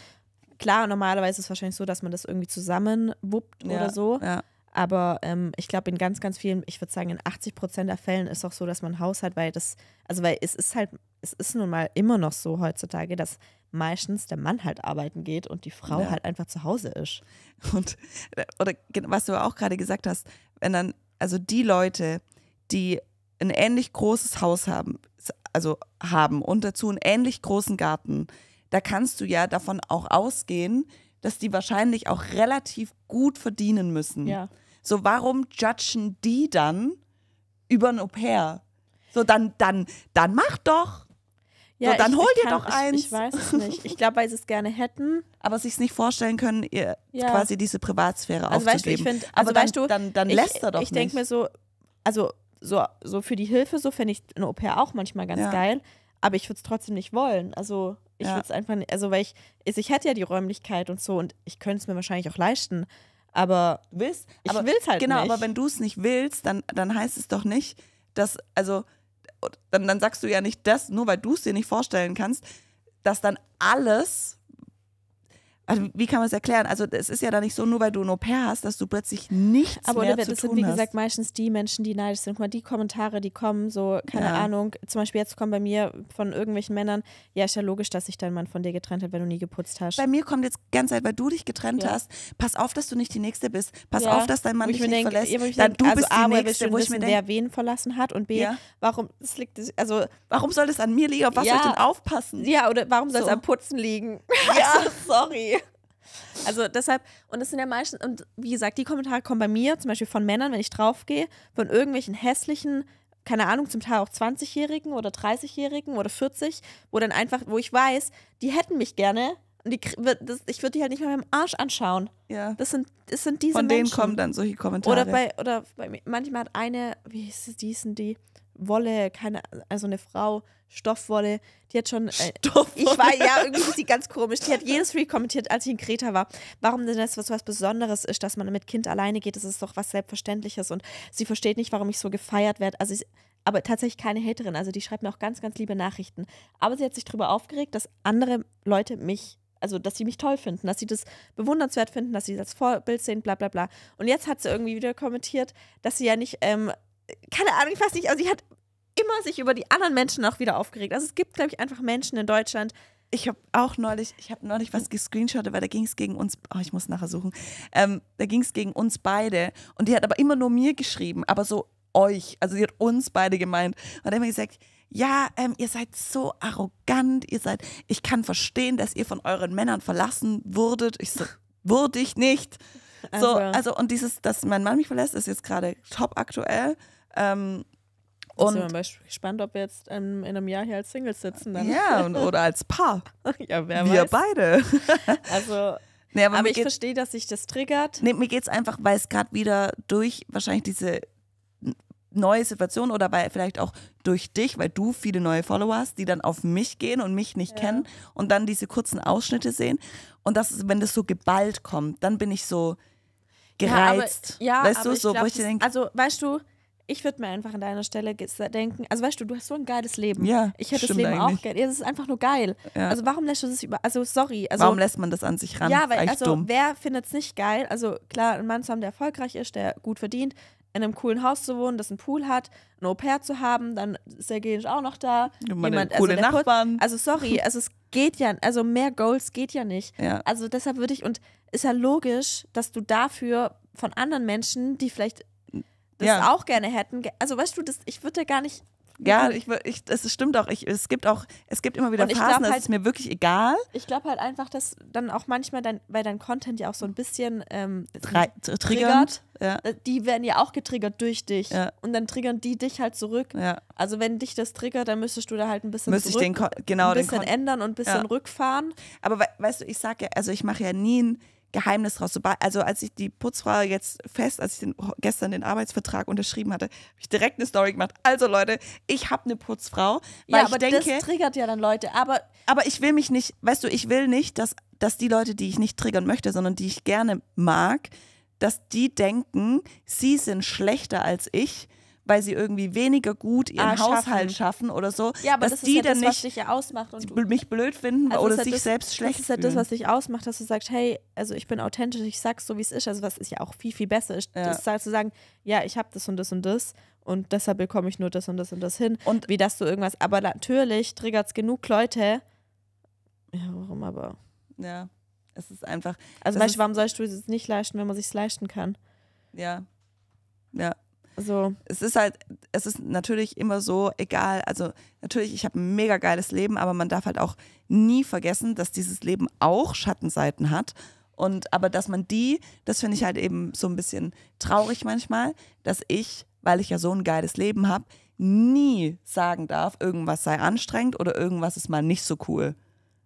klar, normalerweise ist es wahrscheinlich so, dass man das irgendwie zusammen wuppt ja, oder so. Ja. Aber ähm, ich glaube, in ganz, ganz vielen, ich würde sagen, in 80 Prozent der Fällen ist auch so, dass man ein Haus hat, weil das, also weil es ist halt, es ist nun mal immer noch so heutzutage, dass meistens der Mann halt arbeiten geht und die Frau ja. halt einfach zu Hause ist. Und oder was du auch gerade gesagt hast, wenn dann also die Leute, die ein ähnlich großes Haus haben, also haben und dazu einen ähnlich großen Garten, da kannst du ja davon auch ausgehen, dass die wahrscheinlich auch relativ gut verdienen müssen. Ja. So warum judgen die dann über ein Au pair? So dann dann dann mach doch ja, so, dann ich, hol dir kann, doch eins. Ich, ich, weiß es nicht. Ich glaube, weil sie es gerne hätten. Aber sich es nicht vorstellen können, ihr ja. quasi diese Privatsphäre also, aufzugeben. Weißt du, find, also Aber also, dann, weißt du, dann, dann, dann lässt er doch ich nicht. Ich denke mir so, also so, so für die Hilfe, so finde ich eine Au-pair auch manchmal ganz ja. geil. Aber ich würde es trotzdem nicht wollen. Also ich ja. würde es einfach nicht, also weil ich, ich hätte ja die Räumlichkeit und so und ich könnte es mir wahrscheinlich auch leisten. Aber willst, ich will es halt genau, nicht. Genau, aber wenn du es nicht willst, dann, dann heißt es doch nicht, dass, also dann, dann sagst du ja nicht das, nur weil du es dir nicht vorstellen kannst, dass dann alles, also wie kann man es erklären? Also es ist ja da nicht so, nur weil du ein Au-pair hast, dass du plötzlich nichts Aber mehr das sind, wie gesagt, meistens die Menschen, die neidisch sind. Guck mal, die Kommentare, die kommen, so, keine ja. Ahnung, zum Beispiel jetzt kommen bei mir von irgendwelchen Männern, ja, ist ja logisch, dass sich dein Mann von dir getrennt hat, wenn du nie geputzt hast. Bei mir kommt jetzt ganz Zeit, weil du dich getrennt ja. hast, pass auf, dass du nicht die Nächste bist. Pass auf, dass dein Mann dich nicht denk, verlässt. Ja, Dann denk, du also bist A, die Nächste, wo wissen, ich mir denke. wer wen verlassen hat und B, warum, das liegt, also, warum soll das an mir liegen? Auf was soll ich denn aufpassen? Ja, oder warum soll es so. am Putzen liegen? Ja, also, sorry. Also deshalb, und das sind ja meistens, und wie gesagt, die Kommentare kommen bei mir, zum Beispiel von Männern, wenn ich draufgehe, von irgendwelchen hässlichen, keine Ahnung, zum Teil auch 20-Jährigen oder 30-Jährigen oder 40, wo dann einfach, wo ich weiß, die hätten mich gerne, und die, das, ich würde die halt nicht mehr mit dem Arsch anschauen. Ja. Das sind, das sind diese Von denen Menschen. kommen dann solche Kommentare. Oder bei, oder bei, manchmal hat eine, wie hieß es, die hießen die, Wolle, keine, also eine Frau, Stoffwolle, die hat schon. Äh, Stoffwolle. Ich war ja irgendwie ist die ganz komisch. Die hat jedes Reel kommentiert, als ich in Kreta war. Warum denn das was, was Besonderes ist, dass man mit Kind alleine geht, das ist doch was Selbstverständliches. Und sie versteht nicht, warum ich so gefeiert werde. Also ich, aber tatsächlich keine Haterin. Also die schreibt mir auch ganz, ganz liebe Nachrichten. Aber sie hat sich darüber aufgeregt, dass andere Leute mich also dass sie mich toll finden, dass sie das bewundernswert finden, dass sie das Vorbild sehen, bla bla bla. Und jetzt hat sie irgendwie wieder kommentiert, dass sie ja nicht ähm, keine Ahnung, ich weiß nicht, also sie hat immer sich über die anderen Menschen auch wieder aufgeregt. Also es gibt, glaube ich, einfach Menschen in Deutschland, ich habe auch neulich, ich habe neulich was gescreenshottet, weil da ging es gegen uns, oh, ich muss nachher suchen, ähm, da ging es gegen uns beide und die hat aber immer nur mir geschrieben, aber so euch, also sie hat uns beide gemeint und hat immer gesagt, ja, ähm, ihr seid so arrogant, ihr seid, ich kann verstehen, dass ihr von euren Männern verlassen wurdet. Ich so, wurde ich nicht. So, also, also und dieses, dass mein Mann mich verlässt, ist jetzt gerade top aktuell. Ähm, und ich bin gespannt, ob wir jetzt in einem Jahr hier als Singles sitzen. Dann. Ja, und, oder als Paar. ja, wer wir weiß. beide. also, nee, aber, aber ich verstehe, dass sich das triggert. Nee, mir geht es einfach, weil es gerade wieder durch wahrscheinlich diese neue Situation oder weil vielleicht auch durch dich, weil du viele neue Follower hast, die dann auf mich gehen und mich nicht ja. kennen und dann diese kurzen Ausschnitte sehen. Und das, wenn das so geballt kommt, dann bin ich so gereizt. Ja, aber, ja, weißt du, so, glaub, wo ich denke. Also, weißt du, ich würde mir einfach an deiner Stelle denken, also weißt du, du hast so ein geiles Leben. Ja, ich hätte das Leben eigentlich. auch gerne. Ja, das ist einfach nur geil. Ja. Also warum lässt du das über, also sorry. Also, warum lässt man das an sich ran? Ja, weil also dumm. wer findet es nicht geil? Also klar, einen Mann zu haben, der erfolgreich ist, der gut verdient, in einem coolen Haus zu wohnen, das einen Pool hat, ein Au-pair zu haben, dann ist der Genisch auch noch da. Jemand, Jemand, coole also Nachbarn. Put, also sorry, also es geht ja, also mehr Goals geht ja nicht. Ja. Also deshalb würde ich, und ist ja logisch, dass du dafür von anderen Menschen, die vielleicht das ja. auch gerne hätten. Also weißt du, das, ich würde da gar nicht. Ja, ich, ich, es stimmt auch. Ich, es gibt auch, es gibt immer wieder Phasen, das halt ist mir wirklich egal. Ich glaube halt einfach, dass dann auch manchmal dein, weil dein Content ja auch so ein bisschen ähm, Tri triggert, ja. Äh, die werden ja auch getriggert durch dich. Ja. Und dann triggern die dich halt zurück. Ja. Also wenn dich das triggert, dann müsstest du da halt ein bisschen Müsste zurück, ich den genau, ein bisschen den ändern und ein bisschen rückfahren. Aber weißt du, ich sage ja, also ich mache ja nie ein Geheimnis raus. Also als ich die Putzfrau jetzt fest, als ich den, gestern den Arbeitsvertrag unterschrieben hatte, habe ich direkt eine Story gemacht. Also Leute, ich habe eine Putzfrau. Weil ja, aber ich denke, das triggert ja dann Leute. Aber, aber ich will mich nicht, weißt du, ich will nicht, dass, dass die Leute, die ich nicht triggern möchte, sondern die ich gerne mag, dass die denken, sie sind schlechter als ich weil sie irgendwie weniger gut ihren ah, Haushalt schaffen. schaffen. oder so, ja, aber dass das ist ja dann das, nicht ja ausmacht und du, mich blöd finden also oder sich das, selbst schlecht fühlen. Das ist ja das, was dich ausmacht, dass du sagst, hey, also ich bin authentisch, ich sag's so, wie es ist. Also was ist ja auch viel, viel besser ist, ja. ist halt zu sagen, ja, ich habe das und das und das und deshalb bekomme ich nur das und das und das hin. Und wie das so irgendwas, aber natürlich triggert es genug Leute. Ja, warum aber? Ja, es ist einfach. Also, weißt du, warum sollst du es nicht leisten, wenn man sich leisten kann? Ja. Ja, so. Also, es ist halt, es ist natürlich immer so, egal, also natürlich, ich habe ein mega geiles Leben, aber man darf halt auch nie vergessen, dass dieses Leben auch Schattenseiten hat. Und aber dass man die, das finde ich halt eben so ein bisschen traurig manchmal, dass ich, weil ich ja so ein geiles Leben habe, nie sagen darf, irgendwas sei anstrengend oder irgendwas ist mal nicht so cool.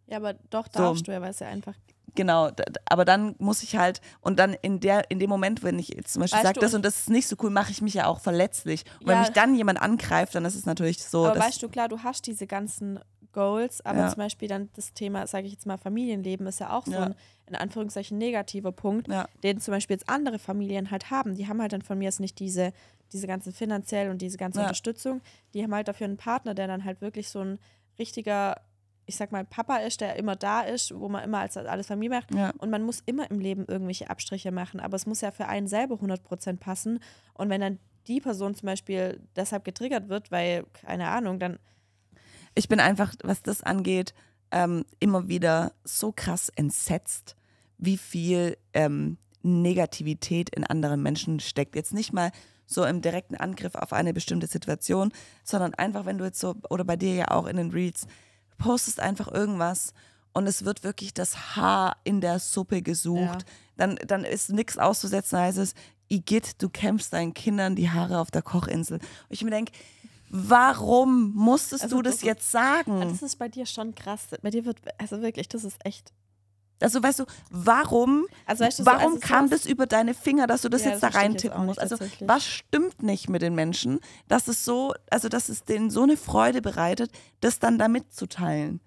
Ja, aber doch darfst so. du ja, weil es ja einfach Genau, aber dann muss ich halt, und dann in, der, in dem Moment, wenn ich jetzt zum Beispiel sage, das und das ist nicht so cool, mache ich mich ja auch verletzlich. Und ja. wenn mich dann jemand angreift, dann ist es natürlich so. Aber weißt du, klar, du hast diese ganzen Goals, aber ja. zum Beispiel dann das Thema, sage ich jetzt mal, Familienleben ist ja auch so ja. ein, in Anführungszeichen, negativer Punkt, den zum Beispiel jetzt andere Familien halt haben. Die haben halt dann von mir jetzt nicht diese, diese ganzen finanziell und diese ganze Unterstützung. Die haben halt dafür einen Partner, der dann halt wirklich so ein richtiger ich sag mal, Papa ist, der immer da ist, wo man immer als alles Familie macht. Ja. Und man muss immer im Leben irgendwelche Abstriche machen. Aber es muss ja für einen selber 100% passen. Und wenn dann die Person zum Beispiel deshalb getriggert wird, weil, keine Ahnung, dann. Ich bin einfach, was das angeht, ähm, immer wieder so krass entsetzt, wie viel ähm, Negativität in anderen Menschen steckt. Jetzt nicht mal so im direkten Angriff auf eine bestimmte Situation, sondern einfach, wenn du jetzt so, oder bei dir ja auch in den Reads, postest einfach irgendwas und es wird wirklich das Haar in der Suppe gesucht. Ja. Dann, dann ist nichts auszusetzen, da heißt es, Igitt, du kämpfst deinen Kindern die Haare auf der Kochinsel. Und ich mir denke, warum musstest also, du das, das jetzt sagen? Also das ist bei dir schon krass. Bei dir wird, also wirklich, das ist echt also weißt du, warum, also, weißt du, warum so, also kam das über deine Finger, dass du das ja, jetzt das da reintippen musst? Also was stimmt nicht mit den Menschen, dass es so, also dass es denen so eine Freude bereitet, das dann da mitzuteilen?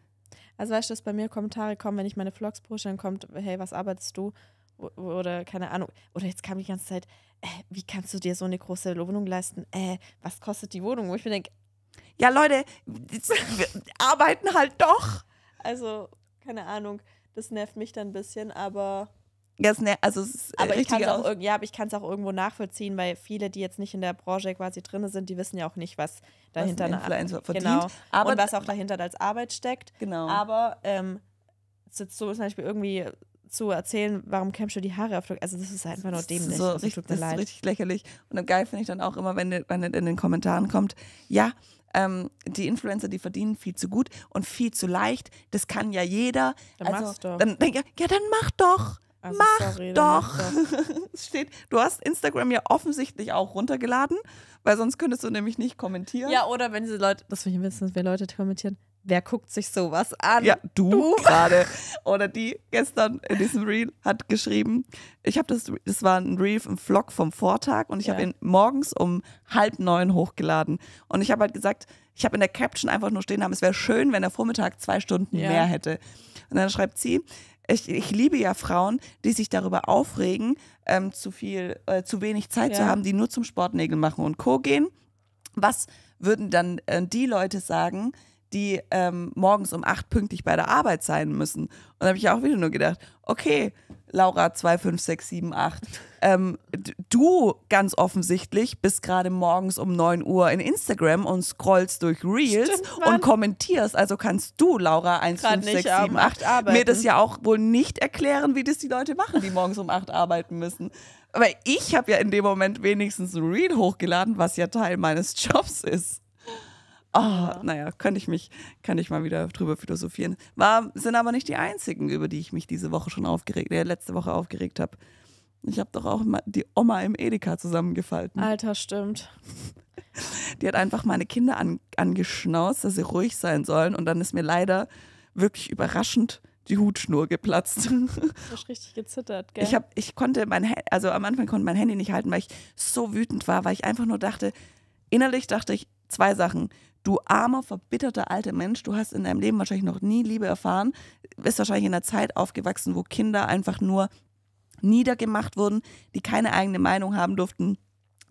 Also weißt du, dass bei mir Kommentare kommen, wenn ich meine Vlogs poste, dann kommt, hey, was arbeitest du? Oder keine Ahnung. Oder jetzt kam die ganze Zeit, äh, wie kannst du dir so eine große Wohnung leisten? Äh, was kostet die Wohnung? Wo ich mir denke, ja Leute, arbeiten halt doch. Also, keine Ahnung das nervt mich dann ein bisschen, aber. Ja, ne also es ist äh, aber ich kann es auch, ja, aber ich kann es auch irgendwo nachvollziehen, weil viele, die jetzt nicht in der Branche quasi drin sind, die wissen ja auch nicht, was dahinter was Influencer genau. verdient, genau. aber und was auch dahinter als Arbeit steckt. Genau. Aber ähm, so zum Beispiel irgendwie zu erzählen, warum kämpfst du die Haare auf? Also das ist einfach nur dämlich. So, also richtig, das ist richtig lächerlich. Und geil finde ich dann auch immer, wenn, wenn in den Kommentaren kommt, ja, ähm, die Influencer, die verdienen viel zu gut und viel zu leicht. Das kann ja jeder. Dann also, mach's doch. Dann, dann, ja, ja, dann mach doch. Also, mach sorry, doch. Es steht, du hast Instagram ja offensichtlich auch runtergeladen, weil sonst könntest du nämlich nicht kommentieren. Ja, oder wenn diese Leute, das will ich wissen, dass Leute kommentieren, Wer guckt sich sowas an? Ja, du, du. gerade. Oder die gestern in diesem Reel hat geschrieben, ich habe das, das war ein Reel, ein Vlog vom Vortag und ich ja. habe ihn morgens um halb neun hochgeladen. Und ich habe halt gesagt, ich habe in der Caption einfach nur stehen haben, es wäre schön, wenn der Vormittag zwei Stunden ja. mehr hätte. Und dann schreibt sie, ich, ich, liebe ja Frauen, die sich darüber aufregen, ähm, zu viel, äh, zu wenig Zeit ja. zu haben, die nur zum Sportnägel machen und Co. gehen. Was würden dann äh, die Leute sagen, die ähm, morgens um acht pünktlich bei der Arbeit sein müssen. Und da habe ich auch wieder nur gedacht, okay, Laura 25678, ähm, du ganz offensichtlich bist gerade morgens um 9 Uhr in Instagram und scrollst durch Reels Stimmt, und kommentierst. Also kannst du, Laura 15678, mir das ne? ja auch wohl nicht erklären, wie das die Leute machen, die morgens um 8 arbeiten müssen. Aber ich habe ja in dem Moment wenigstens ein Reel hochgeladen, was ja Teil meines Jobs ist. Oh, ja. naja, kann ich mich, kann ich mal wieder drüber philosophieren. War, sind aber nicht die einzigen, über die ich mich diese Woche schon aufgeregt, äh, letzte Woche aufgeregt habe. Ich habe doch auch die Oma im Edeka zusammengefalten. Alter, stimmt. Die hat einfach meine Kinder an, angeschnauzt, dass sie ruhig sein sollen. Und dann ist mir leider wirklich überraschend die Hutschnur geplatzt. Du hast richtig gezittert, gell? Ich, hab, ich konnte mein, also am Anfang konnte mein Handy nicht halten, weil ich so wütend war, weil ich einfach nur dachte, innerlich dachte ich zwei Sachen du armer, verbitterter alter Mensch, du hast in deinem Leben wahrscheinlich noch nie Liebe erfahren, bist wahrscheinlich in einer Zeit aufgewachsen, wo Kinder einfach nur niedergemacht wurden, die keine eigene Meinung haben durften,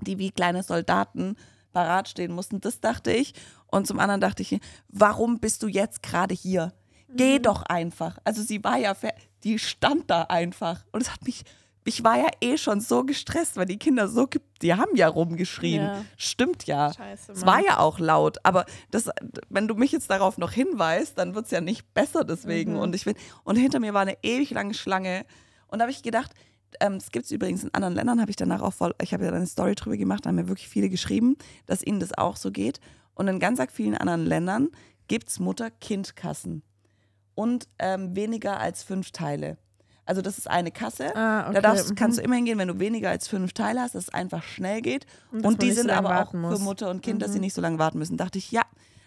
die wie kleine Soldaten parat stehen mussten. Das dachte ich. Und zum anderen dachte ich, warum bist du jetzt gerade hier? Geh mhm. doch einfach. Also sie war ja, die stand da einfach. Und es hat mich ich war ja eh schon so gestresst, weil die Kinder so, die haben ja rumgeschrien. Ja. Stimmt ja. Scheiße, es war ja auch laut. Aber das, wenn du mich jetzt darauf noch hinweist, dann wird es ja nicht besser deswegen. Mhm. Und ich bin, und hinter mir war eine ewig lange Schlange. Und da habe ich gedacht, ähm, das gibt es übrigens in anderen Ländern, habe ich danach auch voll, ich habe ja eine Story drüber gemacht, da haben mir wirklich viele geschrieben, dass ihnen das auch so geht. Und in ganz vielen anderen Ländern gibt es Mutter-Kind-Kassen. Und ähm, weniger als fünf Teile. Also das ist eine Kasse. Ah, okay. Da darfst, kannst mhm. du immer hingehen, wenn du weniger als fünf Teile hast, dass es einfach schnell geht. Und, und die sind so aber auch muss. für Mutter und Kind, mhm. dass sie mhm. nicht so lange warten müssen. Dachte ich, ja.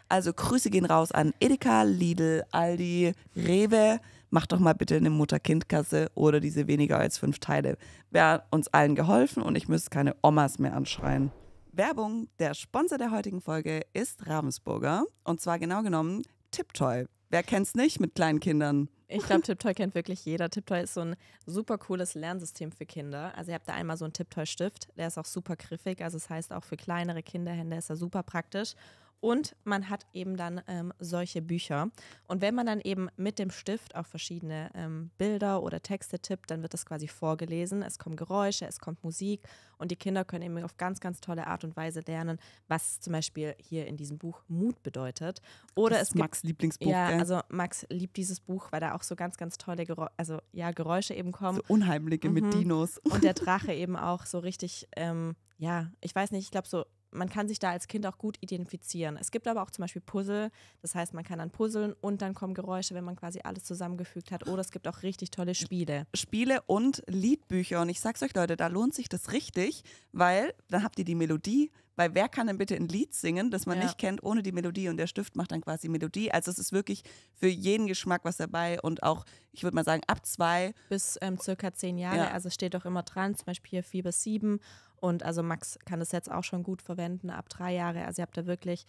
Also Grüße gehen raus an Edeka, Lidl, Aldi, Rewe. Mach doch mal bitte eine Mutter-Kind-Kasse oder diese weniger als fünf Teile. Wäre uns allen geholfen und ich müsste keine Omas mehr anschreien. Werbung. Der Sponsor der heutigen Folge ist Ravensburger. Und zwar genau genommen Tiptoy. Wer kennt's nicht mit kleinen Kindern? Ich glaube, Tiptoy kennt wirklich jeder. Tiptoy ist so ein super cooles Lernsystem für Kinder. Also ihr habt da einmal so einen Tiptoy-Stift, der ist auch super griffig. Also es das heißt auch für kleinere Kinderhände ist er super praktisch. Und man hat eben dann ähm, solche Bücher. Und wenn man dann eben mit dem Stift auf verschiedene ähm, Bilder oder Texte tippt, dann wird das quasi vorgelesen. Es kommen Geräusche, es kommt Musik und die Kinder können eben auf ganz, ganz tolle Art und Weise lernen, was zum Beispiel hier in diesem Buch Mut bedeutet. Oder das es ist Max Lieblingsbuch. Ja, gell? also Max liebt dieses Buch, weil da auch so ganz, ganz tolle Gerä also, ja, Geräusche eben kommen. So unheimliche mhm. mit Dinos. Und der Drache eben auch so richtig, ähm, ja, ich weiß nicht, ich glaube so man kann sich da als Kind auch gut identifizieren. Es gibt aber auch zum Beispiel Puzzle, das heißt, man kann dann puzzeln und dann kommen Geräusche, wenn man quasi alles zusammengefügt hat. Oder es gibt auch richtig tolle Spiele. Spiele und Liedbücher. Und ich sag's euch, Leute, da lohnt sich das richtig, weil dann habt ihr die Melodie. Weil wer kann denn bitte ein Lied singen, das man ja. nicht kennt, ohne die Melodie? Und der Stift macht dann quasi Melodie. Also es ist wirklich für jeden Geschmack was dabei und auch, ich würde mal sagen, ab zwei. Bis ähm, circa zehn Jahre. Ja. Also steht auch immer dran, zum Beispiel hier vier bis sieben. Und also Max kann das jetzt auch schon gut verwenden ab drei Jahre. Also ihr habt da wirklich,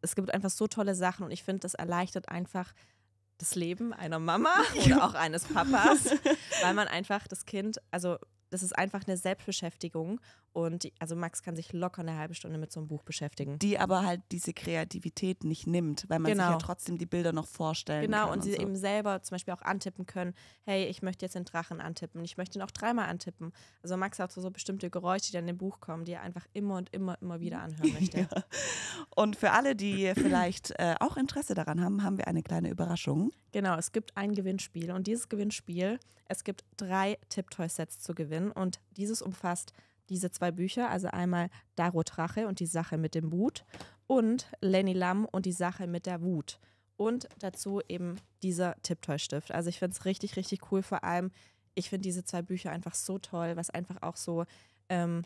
es gibt einfach so tolle Sachen und ich finde, das erleichtert einfach das Leben einer Mama oder auch eines Papas, weil man einfach das Kind, also das ist einfach eine Selbstbeschäftigung und die, also Max kann sich locker eine halbe Stunde mit so einem Buch beschäftigen. Die aber halt diese Kreativität nicht nimmt, weil man genau. sich ja trotzdem die Bilder noch vorstellen genau, kann. Genau, und, und sie so. eben selber zum Beispiel auch antippen können, hey, ich möchte jetzt den Drachen antippen, ich möchte ihn auch dreimal antippen. Also Max hat so, so bestimmte Geräusche, die in dem Buch kommen, die er einfach immer und immer, immer wieder anhören möchte. ja. Und für alle, die vielleicht äh, auch Interesse daran haben, haben wir eine kleine Überraschung. Genau, es gibt ein Gewinnspiel und dieses Gewinnspiel, es gibt drei Tipptoy-Sets zu gewinnen und dieses umfasst diese zwei Bücher, also einmal Daro Trache und die Sache mit dem Wut und Lenny Lamm und die Sache mit der Wut und dazu eben dieser Tipptoy-Stift. Also ich finde es richtig, richtig cool, vor allem ich finde diese zwei Bücher einfach so toll, was einfach auch so ähm,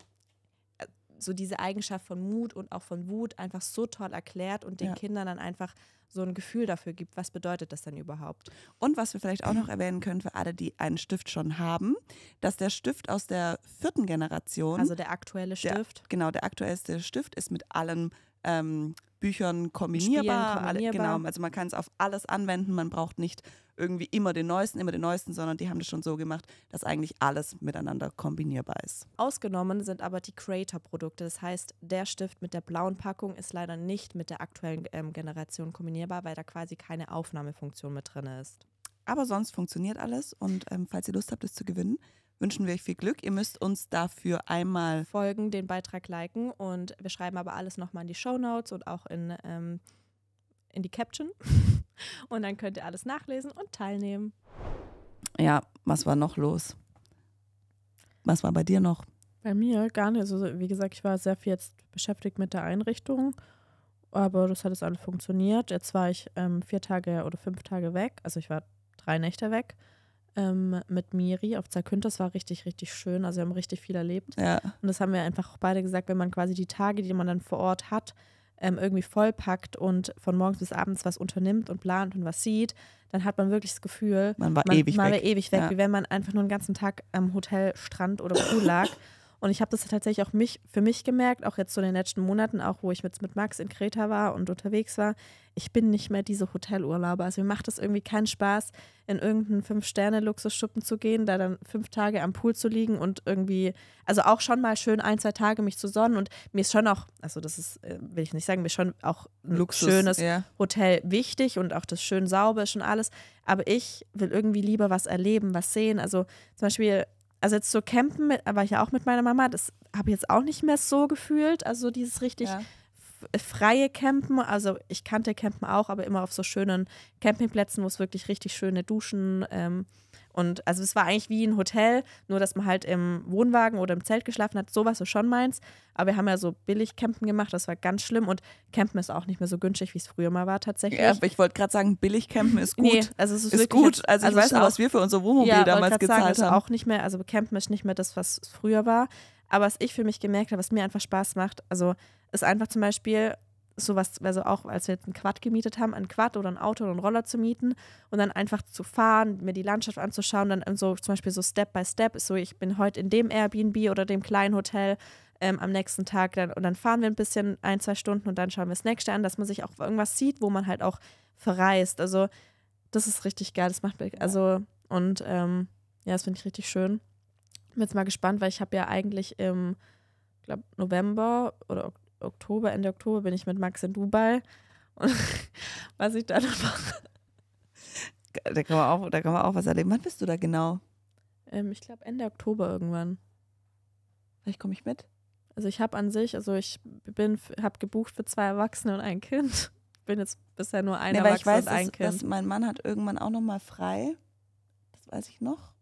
so diese Eigenschaft von Mut und auch von Wut einfach so toll erklärt und den ja. Kindern dann einfach so ein Gefühl dafür gibt, was bedeutet das denn überhaupt? Und was wir vielleicht auch noch erwähnen können für alle, die einen Stift schon haben, dass der Stift aus der vierten Generation, also der aktuelle Stift, der, genau der aktuellste Stift ist mit allen ähm, Büchern kombinierbar. kombinierbar. genau, also man kann es auf alles anwenden. Man braucht nicht irgendwie immer den neuesten, immer den neuesten, sondern die haben das schon so gemacht, dass eigentlich alles miteinander kombinierbar ist. Ausgenommen sind aber die Creator-Produkte. Das heißt, der Stift mit der blauen Packung ist leider nicht mit der aktuellen ähm, Generation kombinierbar, weil da quasi keine Aufnahmefunktion mit drin ist. Aber sonst funktioniert alles und ähm, falls ihr Lust habt, es zu gewinnen, wünschen wir euch viel Glück. Ihr müsst uns dafür einmal folgen, den Beitrag liken und wir schreiben aber alles nochmal in die Show Notes und auch in, ähm, in die Caption. und dann könnt ihr alles nachlesen und teilnehmen. Ja, was war noch los? Was war bei dir noch? Bei mir gar nicht. Also, wie gesagt, ich war sehr viel jetzt beschäftigt mit der Einrichtung, aber das hat jetzt alles funktioniert. Jetzt war ich ähm, vier Tage oder fünf Tage weg. Also, ich war drei Nächte weg ähm, mit Miri auf Zakynthos. Das war richtig, richtig schön. Also wir haben richtig viel erlebt. Ja. Und das haben wir einfach beide gesagt, wenn man quasi die Tage, die man dann vor Ort hat, ähm, irgendwie vollpackt und von morgens bis abends was unternimmt und plant und was sieht, dann hat man wirklich das Gefühl, man war man, ewig man weg. War ewig weg, ja. wie wenn man einfach nur den ganzen Tag am Hotel, Strand oder Pool lag. Und ich habe das tatsächlich auch mich, für mich gemerkt, auch jetzt so in den letzten Monaten, auch wo ich mit, mit Max in Kreta war und unterwegs war. Ich bin nicht mehr diese Hotelurlauber. Also mir macht das irgendwie keinen Spaß, in irgendeinen Fünf-Sterne-Luxusschuppen zu gehen, da dann fünf Tage am Pool zu liegen und irgendwie, also auch schon mal schön ein, zwei Tage mich zu sonnen. Und mir ist schon auch, also das ist, äh, will ich nicht sagen, mir ist schon auch ein Luxus, schönes ja. Hotel wichtig und auch das schön sauber ist und alles. Aber ich will irgendwie lieber was erleben, was sehen. Also zum Beispiel also jetzt so campen mit, war ich ja auch mit meiner Mama, das habe ich jetzt auch nicht mehr so gefühlt. Also dieses richtig ja. freie Campen. Also ich kannte Campen auch, aber immer auf so schönen Campingplätzen, wo es wirklich richtig schöne Duschen ähm, gibt und also es war eigentlich wie ein Hotel, nur dass man halt im Wohnwagen oder im Zelt geschlafen hat. Sowas ist schon meins. Aber wir haben ja so billig Campen gemacht, das war ganz schlimm. Und Campen ist auch nicht mehr so günstig, wie es früher mal war tatsächlich. Ja, aber ich wollte gerade sagen, billig Campen ist gut. Nee, also es ist, ist gut. Jetzt, also, also ich weiß noch, was wir für unser Wohnmobil ja, damals gezahlt sagen, haben. Ist auch nicht mehr, also Campen ist nicht mehr das, was es früher war. Aber was ich für mich gemerkt habe, was mir einfach Spaß macht, also ist einfach zum Beispiel sowas, also auch als wir jetzt ein Quad gemietet haben, ein Quad oder ein Auto oder einen Roller zu mieten und dann einfach zu fahren, mir die Landschaft anzuschauen, dann ähm, so zum Beispiel so Step by Step so, ich bin heute in dem Airbnb oder dem kleinen Hotel ähm, am nächsten Tag dann, und dann fahren wir ein bisschen, ein, zwei Stunden und dann schauen wir das nächste an, dass man sich auch irgendwas sieht, wo man halt auch verreist. Also das ist richtig geil, das macht mir, also und ähm, ja, das finde ich richtig schön. Bin jetzt mal gespannt, weil ich habe ja eigentlich im, glaube November oder Oktober, Oktober, Ende Oktober bin ich mit Max in Dubai. Und was ich da noch mache. Da kann, man auch, da kann man auch was erleben. Wann bist du da genau? Ähm, ich glaube Ende Oktober irgendwann. Vielleicht komme ich mit. Also ich habe an sich, also ich bin, habe gebucht für zwei Erwachsene und ein Kind. Bin jetzt bisher nur ein nee, Erwachsener ich weiß, und ein dass, Kind. Dass mein Mann hat irgendwann auch noch mal frei. Das weiß ich noch.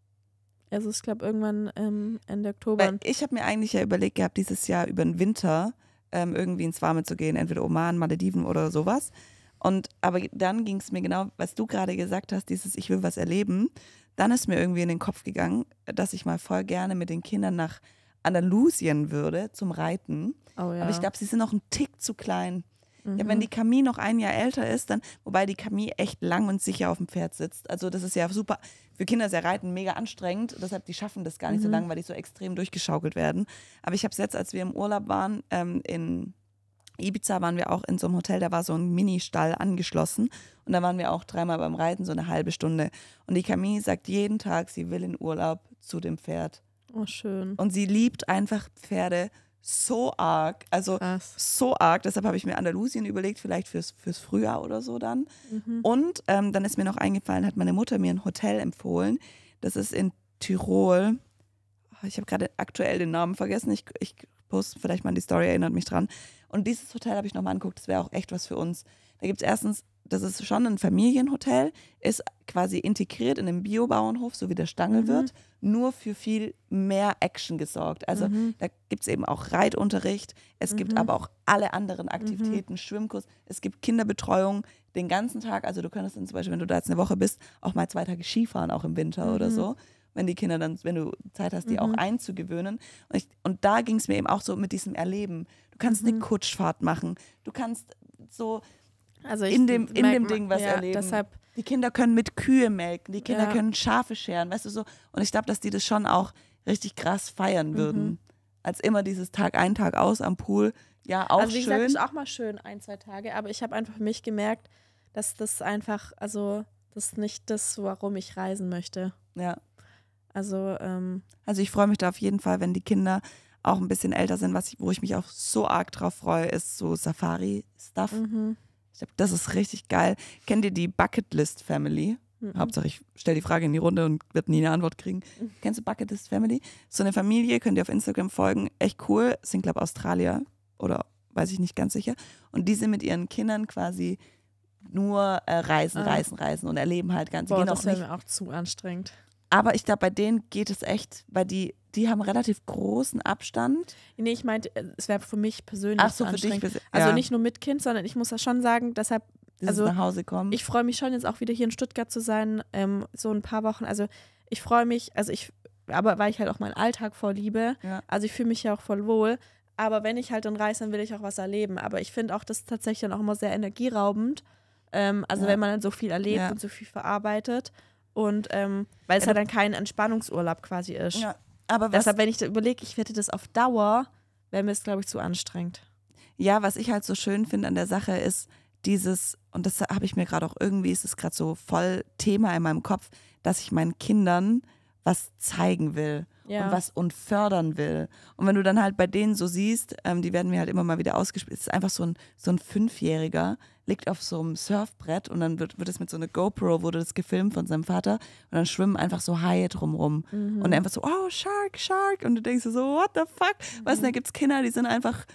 Also ich glaube irgendwann ähm, Ende Oktober. Weil ich habe mir eigentlich ja überlegt gehabt, dieses Jahr über den Winter ähm, irgendwie ins Warme zu gehen, entweder Oman, Malediven oder sowas. Und aber dann ging es mir genau, was du gerade gesagt hast, dieses Ich will was erleben, dann ist mir irgendwie in den Kopf gegangen, dass ich mal voll gerne mit den Kindern nach Andalusien würde zum Reiten. Oh, ja. Aber ich glaube, sie sind noch ein Tick zu klein. Mhm. Ja, wenn mhm. die Camille noch ein Jahr älter ist, dann, wobei die Camille echt lang und sicher auf dem Pferd sitzt. Also das ist ja super, für Kinder ist ja Reiten mega anstrengend, deshalb die schaffen das gar nicht mhm. so lange, weil die so extrem durchgeschaukelt werden. Aber ich habe es jetzt, als wir im Urlaub waren, ähm, in Ibiza waren wir auch in so einem Hotel, da war so ein Mini-Stall angeschlossen und da waren wir auch dreimal beim Reiten, so eine halbe Stunde. Und die Camille sagt jeden Tag, sie will in Urlaub zu dem Pferd. Oh, schön. Und sie liebt einfach Pferde so arg. Also Krass. so arg. Deshalb habe ich mir Andalusien überlegt, vielleicht fürs, fürs Frühjahr oder so dann. Mhm. Und ähm, dann ist mir noch eingefallen, hat meine Mutter mir ein Hotel empfohlen. Das ist in Tirol. Ah, ich habe gerade aktuell den Namen vergessen. Ich, ich poste vielleicht mal in die Story, erinnert mich dran. Und dieses Hotel habe ich nochmal angeguckt. Das wäre auch echt was für uns. Da gibt es erstens, das ist schon ein Familienhotel, ist quasi integriert in den Biobauernhof, so wie der Stangel mhm. nur für viel mehr Action gesorgt. Also mhm. da gibt es eben auch Reitunterricht, es mhm. gibt aber auch alle anderen Aktivitäten, mhm. Schwimmkurs, es gibt Kinderbetreuung den ganzen Tag. Also du könntest dann zum Beispiel, wenn du da jetzt eine Woche bist, auch mal zwei Tage Skifahren, auch im Winter oder mhm. so wenn die Kinder dann, wenn du Zeit hast, die mhm. auch einzugewöhnen. Und, ich, und da ging es mir eben auch so mit diesem Erleben. Du kannst mhm. eine Kutschfahrt machen, du kannst so also ich, in dem, in dem Ding was ja, erleben. Deshalb die Kinder können mit Kühe melken, die Kinder ja. können Schafe scheren, weißt du so. Und ich glaube, dass die das schon auch richtig krass feiern mhm. würden. Mhm. Als immer dieses Tag ein, Tag aus am Pool. Ja, auch also wie schön. gesagt, ist auch mal schön ein, zwei Tage, aber ich habe einfach für mich gemerkt, dass das einfach, also das ist nicht das, warum ich reisen möchte. Ja. Also, ähm, also ich freue mich da auf jeden Fall, wenn die Kinder auch ein bisschen älter sind, was ich, wo ich mich auch so arg drauf freue, ist so Safari-Stuff. Mhm. Ich glaube, das ist richtig geil. Kennt ihr die Bucketlist Family? Mhm. Hauptsache, ich stelle die Frage in die Runde und werde nie eine Antwort kriegen. Mhm. Kennst du Bucketlist Family? So eine Familie, könnt ihr auf Instagram folgen. Echt cool. Sind, glaube ich, Australier oder weiß ich nicht ganz sicher. Und die sind mit ihren Kindern quasi nur äh, reisen, ah. reisen, reisen und erleben halt ganz. Boah, genau das wäre mir auch zu anstrengend. Aber ich glaube, bei denen geht es echt, weil die, die haben relativ großen Abstand. Nee, ich meinte, äh, es wäre für mich persönlich Ach so, für dich. Also ja. Also nicht nur mit Kind, sondern ich muss das schon sagen, deshalb Dieses also, nach Hause kommen. Ich freue mich schon jetzt auch wieder hier in Stuttgart zu sein, ähm, so ein paar Wochen. Also ich freue mich, also ich, aber weil ich halt auch meinen Alltag vorliebe, ja. also ich fühle mich ja auch voll wohl. Aber wenn ich halt dann reise, dann will ich auch was erleben. Aber ich finde auch das tatsächlich dann auch immer sehr energieraubend. Ähm, also ja. wenn man dann so viel erlebt ja. und so viel verarbeitet. Und ähm, weil es ja, halt dann kein Entspannungsurlaub quasi ist. Ja, aber was Deshalb, wenn ich da überlege, ich hätte das auf Dauer, wäre mir es, glaube ich, zu anstrengend. Ja, was ich halt so schön finde an der Sache ist dieses, und das habe ich mir gerade auch irgendwie, ist es gerade so voll Thema in meinem Kopf, dass ich meinen Kindern was zeigen will ja. und was und fördern will. Und wenn du dann halt bei denen so siehst, ähm, die werden mir halt immer mal wieder ausgespielt, es ist einfach so ein, so ein Fünfjähriger, liegt auf so einem Surfbrett und dann wird, wird es mit so einer GoPro, wurde das gefilmt von seinem Vater und dann schwimmen einfach so Haie drumrum mhm. und einfach so, oh, Shark, Shark und du denkst so, what the fuck? Mhm. Weißt du, da gibt es Kinder, die sind einfach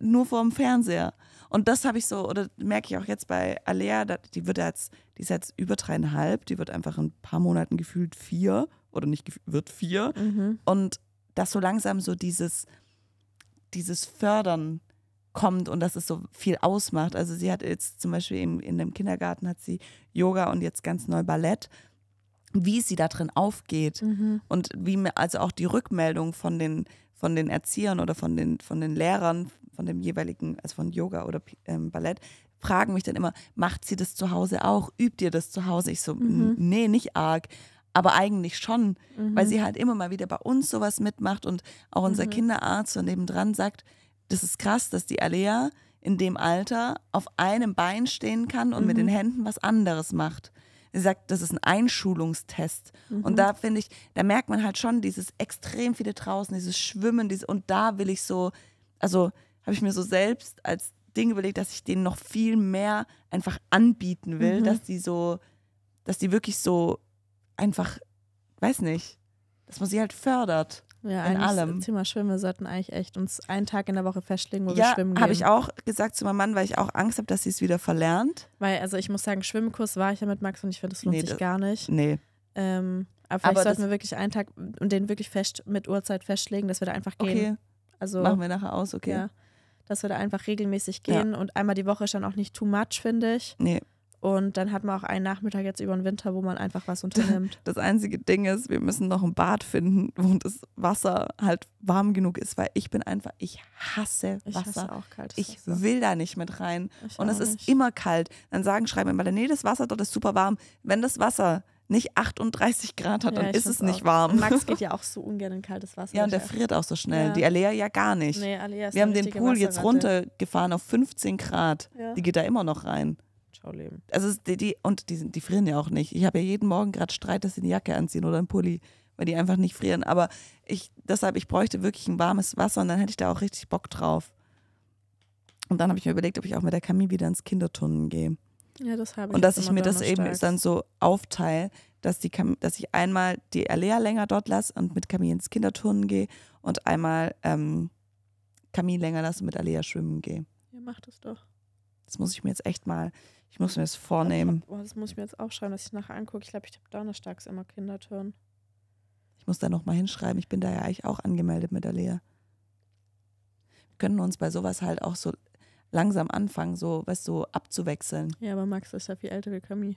nur vorm Fernseher. Und das habe ich so, oder merke ich auch jetzt bei Alea, die wird jetzt, die ist jetzt über dreieinhalb, die wird einfach in ein paar Monaten gefühlt vier oder nicht wird vier. Mhm. Und dass so langsam so dieses, dieses Fördern kommt und dass es so viel ausmacht. Also sie hat jetzt zum Beispiel in, in dem Kindergarten hat sie Yoga und jetzt ganz neu Ballett, wie sie da drin aufgeht mhm. und wie mir also auch die Rückmeldung von den, von den Erziehern oder von den, von den Lehrern, von dem jeweiligen, also von Yoga oder ähm, Ballett, fragen mich dann immer, macht sie das zu Hause auch? Übt ihr das zu Hause? Ich so, mhm. nee, nicht arg aber eigentlich schon, mhm. weil sie halt immer mal wieder bei uns sowas mitmacht und auch unser mhm. Kinderarzt von nebendran sagt, das ist krass, dass die Alea in dem Alter auf einem Bein stehen kann und mhm. mit den mhm. Händen was anderes macht. Sie sagt, das ist ein Einschulungstest. Mhm. Und da mhm. finde ich, da merkt man halt schon dieses extrem viele draußen, dieses Schwimmen, dieses, und da will ich so, also habe ich mir so selbst als Ding überlegt, dass ich denen noch viel mehr einfach anbieten will, mhm. dass die so, dass die wirklich so einfach, weiß nicht, dass man sie halt fördert. Ja, in allem. Thema Schwimmen, wir sollten eigentlich echt uns einen Tag in der Woche festlegen, wo ja, wir schwimmen gehen. habe ich auch gesagt zu meinem Mann, weil ich auch Angst habe, dass sie es wieder verlernt. Weil, also ich muss sagen, Schwimmkurs war ich ja mit Max und ich finde, das lohnt nee, sich das, gar nicht. Nee. Ähm, aber vielleicht aber sollten wir wirklich einen Tag und den wirklich fest mit Uhrzeit festlegen, dass wir da einfach gehen. Okay. Also, Machen wir nachher aus, okay. Ja, dass wir da einfach regelmäßig gehen ja. und einmal die Woche ist dann auch nicht too much, finde ich. Nee. Und dann hat man auch einen Nachmittag jetzt über den Winter, wo man einfach was unternimmt. Das einzige Ding ist, wir müssen noch ein Bad finden, wo das Wasser halt warm genug ist, weil ich bin einfach, ich hasse Wasser. Ich hasse auch Ich Wasser. will da nicht mit rein. Ich und es ist nicht. immer kalt. Dann sagen, schreiben immer, nee, das Wasser dort ist super warm. Wenn das Wasser nicht 38 Grad hat, ja, dann ist es nicht warm. Max geht ja auch so ungern in kaltes Wasser. Ja, und der friert auch so schnell. Ja. Die Alea ja gar nicht. Nee, Alea ist Wir haben den Pool jetzt runtergefahren auf 15 Grad. Ja. Die geht da immer noch rein leben. Also die, die, und die, die frieren ja auch nicht. Ich habe ja jeden Morgen gerade Streit, dass sie eine Jacke anziehen oder einen Pulli, weil die einfach nicht frieren. Aber ich, deshalb, ich bräuchte wirklich ein warmes Wasser und dann hätte ich da auch richtig Bock drauf. Und dann habe ich mir überlegt, ob ich auch mit der Camille wieder ins Kindertunnen gehe. Ja, das habe ich. Und dass ich mir das eben stark. dann so aufteile, dass, die dass ich einmal die Alea länger dort lasse und mit Camille ins Kinderturnen gehe und einmal ähm, Camille länger lasse und mit Alea schwimmen gehe. Ja, mach das doch. Das muss ich mir jetzt echt mal. Ich muss mir das vornehmen. Oh, das muss ich mir jetzt auch schreiben, dass ich nachher angucke. Ich glaube, ich habe donnerstags immer Kinderturn. Ich muss da nochmal hinschreiben. Ich bin da ja eigentlich auch angemeldet mit der Lea. Wir können uns bei sowas halt auch so langsam anfangen, so, weißt du, so abzuwechseln. Ja, aber Max ist ja viel älter wie Camille.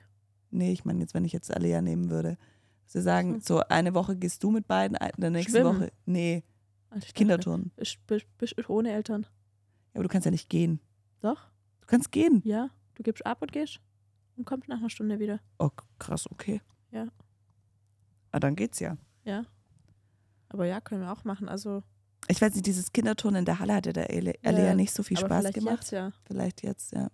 Nee, ich meine jetzt, wenn ich jetzt Alea nehmen würde. Sie sagen, so eine Woche gehst du mit beiden, in der nächsten Schwimmen. Woche. Nee. Also Kinderturnen. Bist, bist, ohne Eltern. Ja, aber du kannst ja nicht gehen. Doch. Du kannst gehen. Ja. Du gibst ab und gehst und kommst nach einer Stunde wieder. Oh, krass, okay. Ja. Ah, dann geht's ja. Ja. Aber ja, können wir auch machen. Also. Ich weiß nicht, dieses Kinderturnen in der Halle hatte der Elea ja, nicht so viel Spaß vielleicht gemacht. Jetzt, ja. Vielleicht jetzt, ja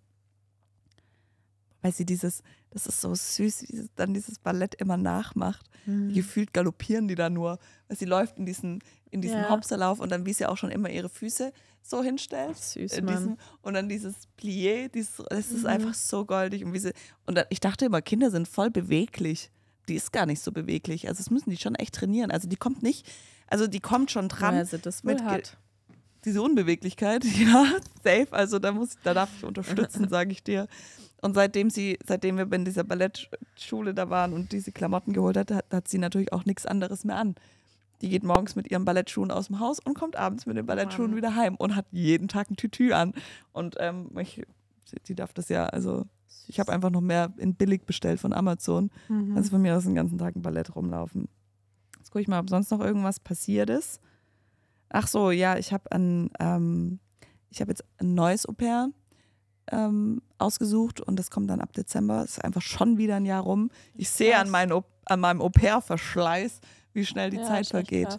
weil sie dieses, das ist so süß, wie sie dann dieses Ballett immer nachmacht. Mhm. Gefühlt galoppieren die da nur, weil sie läuft in diesen, in diesem ja. Hopserlauf und dann, wie sie auch schon immer ihre Füße so hinstellt. Äh, süß, diesem, und dann dieses Plié, dieses, das ist mhm. einfach so goldig. Und, wie sie, und dann, ich dachte immer, Kinder sind voll beweglich. Die ist gar nicht so beweglich. Also, das müssen die schon echt trainieren. Also, die kommt nicht, also die kommt schon dran. Ja, also das mit, hart diese Unbeweglichkeit, ja, safe, also da muss da darf ich unterstützen, sage ich dir. Und seitdem sie, seitdem wir in dieser Ballettschule da waren und diese Klamotten geholt hat, hat, hat sie natürlich auch nichts anderes mehr an. Die geht morgens mit ihren Ballettschuhen aus dem Haus und kommt abends mit den Ballettschuhen Mann. wieder heim und hat jeden Tag ein Tütü an. Und ähm, ich, sie darf das ja, also ich habe einfach noch mehr in billig bestellt von Amazon, mhm. als von mir aus den ganzen Tag ein Ballett rumlaufen. Jetzt gucke ich mal, ob sonst noch irgendwas passiert ist. Ach so, ja, ich habe ein, ähm, ich habe jetzt ein neues Au pair ähm, ausgesucht und das kommt dann ab Dezember. Ist einfach schon wieder ein Jahr rum. Ich sehe an, meinen, an meinem Au pair-Verschleiß, wie schnell die ja, Zeit vergeht.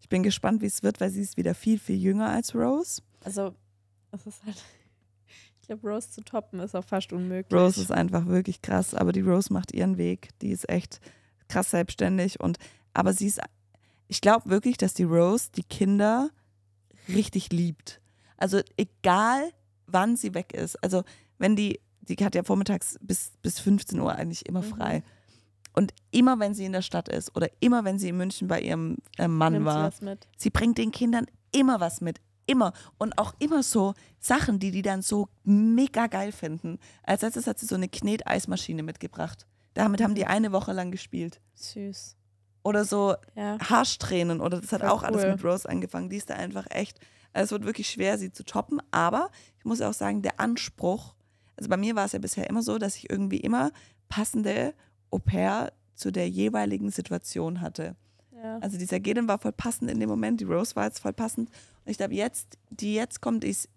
Ich bin gespannt, wie es wird, weil sie ist wieder viel, viel jünger als Rose. Also, das ist halt. Ich glaube, Rose zu toppen ist auch fast unmöglich. Rose ist einfach wirklich krass, aber die Rose macht ihren Weg. Die ist echt krass selbstständig und aber sie ist ich glaube wirklich, dass die Rose die Kinder richtig liebt. Also egal, wann sie weg ist. Also wenn die, die hat ja vormittags bis, bis 15 Uhr eigentlich immer mhm. frei. Mhm. Und immer wenn sie in der Stadt ist oder immer wenn sie in München bei ihrem äh, Mann Nimmt war, sie, sie, bringt den Kindern immer was mit. Immer. Und auch immer so Sachen, die die dann so mega geil finden. Als letztes hat sie so eine Kneteismaschine mitgebracht. Damit haben die mhm. eine Woche lang gespielt. Süß. Oder so ja. Haarsträhnen oder das hat Voll auch cool. alles mit Rose angefangen. Die ist da einfach echt, also es wird wirklich schwer, sie zu toppen. Aber ich muss auch sagen, der Anspruch, also bei mir war es ja bisher immer so, dass ich irgendwie immer passende Au pair zu der jeweiligen Situation hatte. Ja. Also dieser Gedan war voll passend in dem Moment, die Rose war jetzt voll passend. Und ich glaube, jetzt, die jetzt kommt, ist,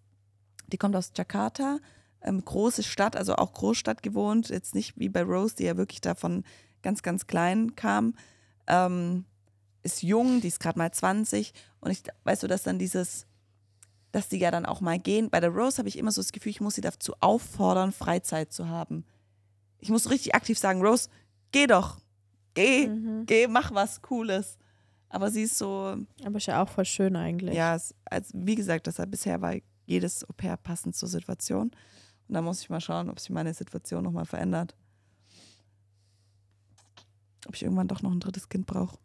die kommt aus Jakarta, ähm, große Stadt, also auch Großstadt gewohnt, jetzt nicht wie bei Rose, die ja wirklich davon ganz, ganz klein kam ähm, ist jung, die ist gerade mal 20 und ich, weißt du, dass dann dieses, dass die ja dann auch mal gehen. Bei der Rose habe ich immer so das Gefühl, ich muss sie dazu auffordern, Freizeit zu haben. Ich muss richtig aktiv sagen, Rose, geh doch, geh, mhm. geh, mach was Cooles. Aber sie ist so. Aber ist ja auch voll schön eigentlich. Ja, es, also wie gesagt, deshalb bisher war jedes Au pair passend zur Situation. Und da muss ich mal schauen, ob sich meine Situation nochmal verändert ob ich irgendwann doch noch ein drittes Kind brauche.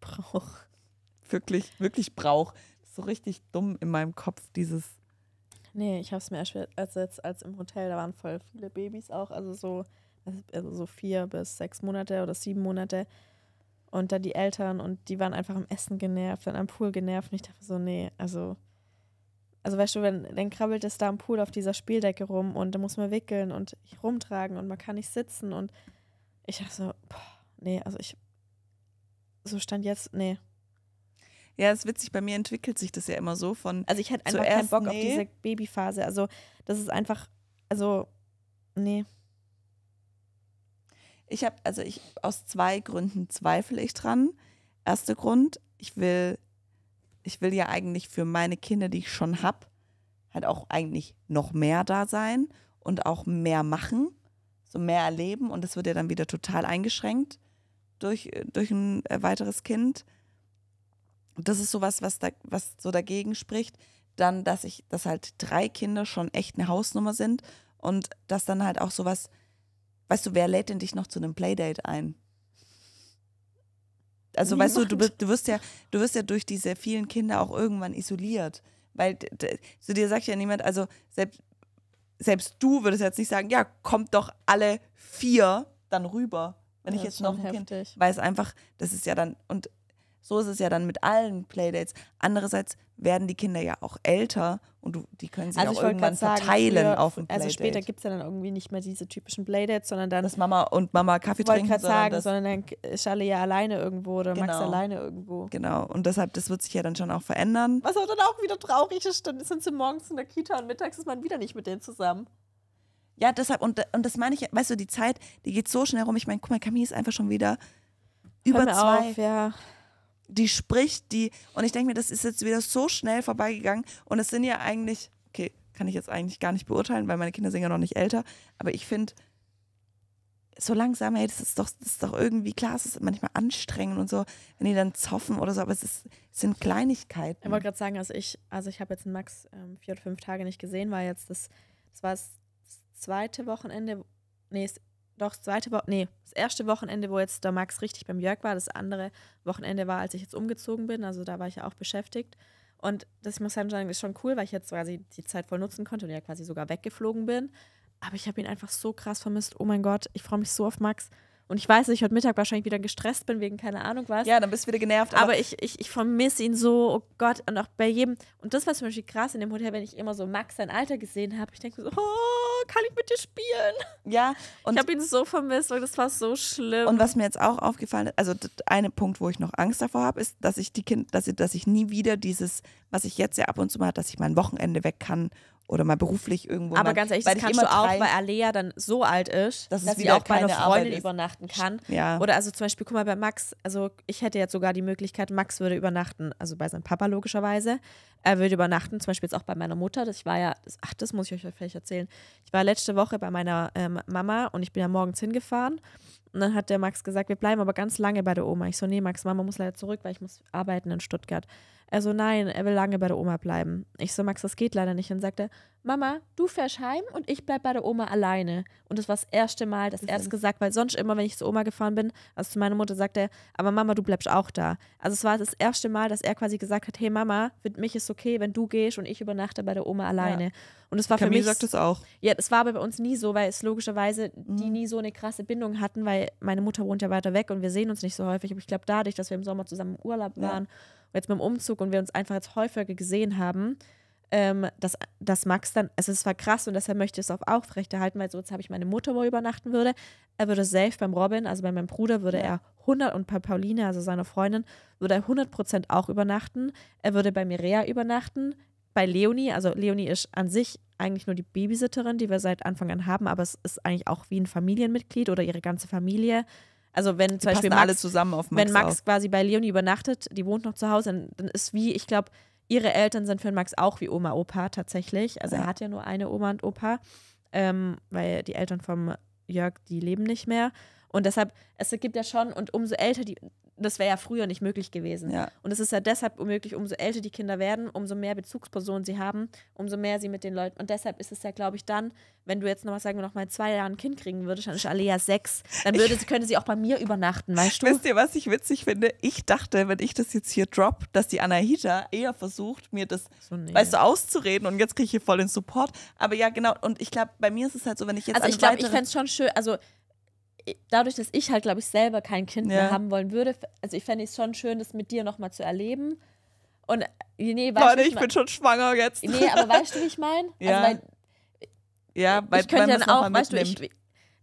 Brauch. Wirklich, wirklich brauch. So richtig dumm in meinem Kopf, dieses. Nee, ich habe es mir erschwert, als im Hotel, da waren voll viele Babys auch, also so, also so vier bis sechs Monate oder sieben Monate. Und dann die Eltern und die waren einfach am Essen genervt, dann am Pool genervt. Und ich dachte so, nee, also. Also weißt du, wenn, dann krabbelt es da am Pool auf dieser Spieldecke rum und da muss man wickeln und rumtragen und man kann nicht sitzen und ich dachte so, boah, nee, also ich, so stand jetzt, nee. Ja, ist witzig, bei mir entwickelt sich das ja immer so von. Also ich hatte einfach keinen Bock nee. auf diese Babyphase. Also das ist einfach, also, nee. Ich habe, also ich, aus zwei Gründen zweifle ich dran. Erster Grund, ich will, ich will ja eigentlich für meine Kinder, die ich schon habe, halt auch eigentlich noch mehr da sein und auch mehr machen so mehr erleben und das wird ja dann wieder total eingeschränkt durch, äh, durch ein äh, weiteres Kind. Das ist sowas, was, da, was so dagegen spricht. Dann, dass ich, dass halt drei Kinder schon echt eine Hausnummer sind und dass dann halt auch sowas, weißt du, wer lädt denn dich noch zu einem Playdate ein? Also Niemand. weißt du, du, du, wirst ja, du wirst ja durch diese vielen Kinder auch irgendwann isoliert. Weil zu dir sagt ja niemand, also selbst selbst du würdest jetzt nicht sagen, ja, kommt doch alle vier dann rüber, wenn ja, ich jetzt noch ein heftig. Kind, weil es einfach, das ist ja dann und so ist es ja dann mit allen Playdates. Andererseits werden die Kinder ja auch älter und die können sich also auch irgendwann sagen, verteilen früher, auf dem Playdate. Also später gibt es ja dann irgendwie nicht mehr diese typischen Playdates, sondern dann... Dass Mama und Mama Kaffee trinken. Ich sagen, das, sondern dann ist alle ja alleine irgendwo oder genau, Max alleine irgendwo. Genau, und deshalb, das wird sich ja dann schon auch verändern. Was aber dann auch wieder traurig ist, dann sind sie morgens in der Kita und mittags ist man wieder nicht mit denen zusammen. Ja, deshalb, und, und das meine ich, weißt du, die Zeit, die geht so schnell rum. Ich meine, guck mal, Camille ist einfach schon wieder über zwei. Auf, ja die spricht, die. Und ich denke mir, das ist jetzt wieder so schnell vorbeigegangen. Und es sind ja eigentlich, okay, kann ich jetzt eigentlich gar nicht beurteilen, weil meine Kinder sind ja noch nicht älter. Aber ich finde, so langsam, hey, das ist doch, das ist doch irgendwie klar, es ist manchmal anstrengend und so, wenn die dann zoffen oder so, aber es, ist, es sind Kleinigkeiten. Ich wollte gerade sagen, also ich, also ich habe jetzt Max ähm, vier oder fünf Tage nicht gesehen, weil jetzt das, das war das zweite Wochenende, nee, das doch das zweite Wo nee, das erste Wochenende, wo jetzt der Max richtig beim Jörg war, das andere Wochenende war, als ich jetzt umgezogen bin, also da war ich ja auch beschäftigt. Und das ich muss ich sagen, ist schon cool, weil ich jetzt quasi die Zeit voll nutzen konnte und ja quasi sogar weggeflogen bin. Aber ich habe ihn einfach so krass vermisst. Oh mein Gott, ich freue mich so auf Max. Und ich weiß, dass ich heute Mittag wahrscheinlich wieder gestresst bin wegen keine Ahnung was. Ja, dann bist du wieder genervt. Aber, aber ich, ich, ich vermisse ihn so, oh Gott. Und auch bei jedem. Und das war zum Beispiel krass in dem Hotel, wenn ich immer so Max sein Alter gesehen habe. Ich denke so, oh, kann ich mit dir spielen? Ja. ich habe ihn so vermisst, weil das war so schlimm. Und was mir jetzt auch aufgefallen ist, also ein Punkt, wo ich noch Angst davor habe, ist, dass ich die Kind, dass ich, dass ich nie wieder dieses, was ich jetzt ja ab und zu mal, dass ich mein Wochenende weg kann oder mal beruflich irgendwo. Aber mal, ganz ehrlich, weil das kannst du auch, weil Alea dann so alt ist, dass, dass sie auch bei einer Freundin übernachten kann. Ja. Oder also zum Beispiel, guck mal, bei Max, also ich hätte jetzt sogar die Möglichkeit, Max würde übernachten, also bei seinem Papa logischerweise. Er würde übernachten, zum Beispiel jetzt auch bei meiner Mutter. Das war ja, das, ach, das muss ich euch vielleicht erzählen. Ich war letzte Woche bei meiner ähm, Mama und ich bin ja morgens hingefahren und ne, dann hat der Max gesagt, wir bleiben aber ganz lange bei der Oma. Ich so, nee, Max, Mama muss leider zurück, weil ich muss arbeiten in Stuttgart. Er so, nein, er will lange bei der Oma bleiben. Ich so, Max, das geht leider nicht. Und dann sagt er, Mama, du fährst heim und ich bleib bei der Oma alleine. Und das war das erste Mal, dass das er das gesagt, weil sonst immer, wenn ich zur Oma gefahren bin, also zu meiner Mutter sagt er, aber Mama, du bleibst auch da. Also es war das erste Mal, dass er quasi gesagt hat, hey Mama, mit mich ist okay, wenn du gehst und ich übernachte bei der Oma alleine. Ja. Und es war Camille für mich. sagt das auch. Ja, das war aber bei uns nie so, weil es logischerweise mhm. die nie so eine krasse Bindung hatten, weil meine Mutter wohnt ja weiter weg und wir sehen uns nicht so häufig. Aber ich glaube, dadurch, dass wir im Sommer zusammen im Urlaub waren ja. und jetzt beim Umzug und wir uns einfach jetzt häufiger gesehen haben, ähm, dass, dass Max dann, also es war krass und deshalb möchte ich es auch aufrechterhalten, weil sonst habe ich meine Mutter, wo übernachten würde. Er würde safe beim Robin, also bei meinem Bruder, würde er 100 und bei Pauline, also seiner Freundin, würde er 100% auch übernachten. Er würde bei Mirea übernachten. Bei Leonie, also Leonie ist an sich eigentlich nur die Babysitterin, die wir seit Anfang an haben, aber es ist eigentlich auch wie ein Familienmitglied oder ihre ganze Familie. Also wenn die zum Beispiel Max, Max wenn Max auf. quasi bei Leonie übernachtet, die wohnt noch zu Hause, dann ist wie, ich glaube, Ihre Eltern sind für Max auch wie Oma, Opa tatsächlich. Also ja. er hat ja nur eine Oma und Opa, ähm, weil die Eltern vom Jörg, die leben nicht mehr. Und deshalb, es gibt ja schon, und umso älter die das wäre ja früher nicht möglich gewesen. Ja. Und es ist ja deshalb unmöglich, umso älter die Kinder werden, umso mehr Bezugspersonen sie haben, umso mehr sie mit den Leuten. Und deshalb ist es ja, glaube ich, dann, wenn du jetzt nochmal sagen wir noch mal zwei Jahre ein Kind kriegen würdest, dann ist Alea sechs, dann würde sie, könnte sie auch bei mir übernachten, weißt du? Wisst ihr, was ich witzig finde? Ich dachte, wenn ich das jetzt hier drop, dass die Anahita eher versucht, mir das, so, nee. weißt du, auszureden und jetzt kriege ich hier voll den Support. Aber ja, genau. Und ich glaube, bei mir ist es halt so, wenn ich jetzt also ich glaube, ich fände es schon schön. Also dadurch, dass ich halt, glaube ich, selber kein Kind ja. mehr haben wollen würde, also ich fände es schon schön, das mit dir nochmal zu erleben. Und äh, nee, weißt Leute, du, ich, ich bin schon schwanger jetzt. Nee, aber weißt du, wie ich meine? Ja. Also, ja, weil ich könnte dann auch, weißt du, ich,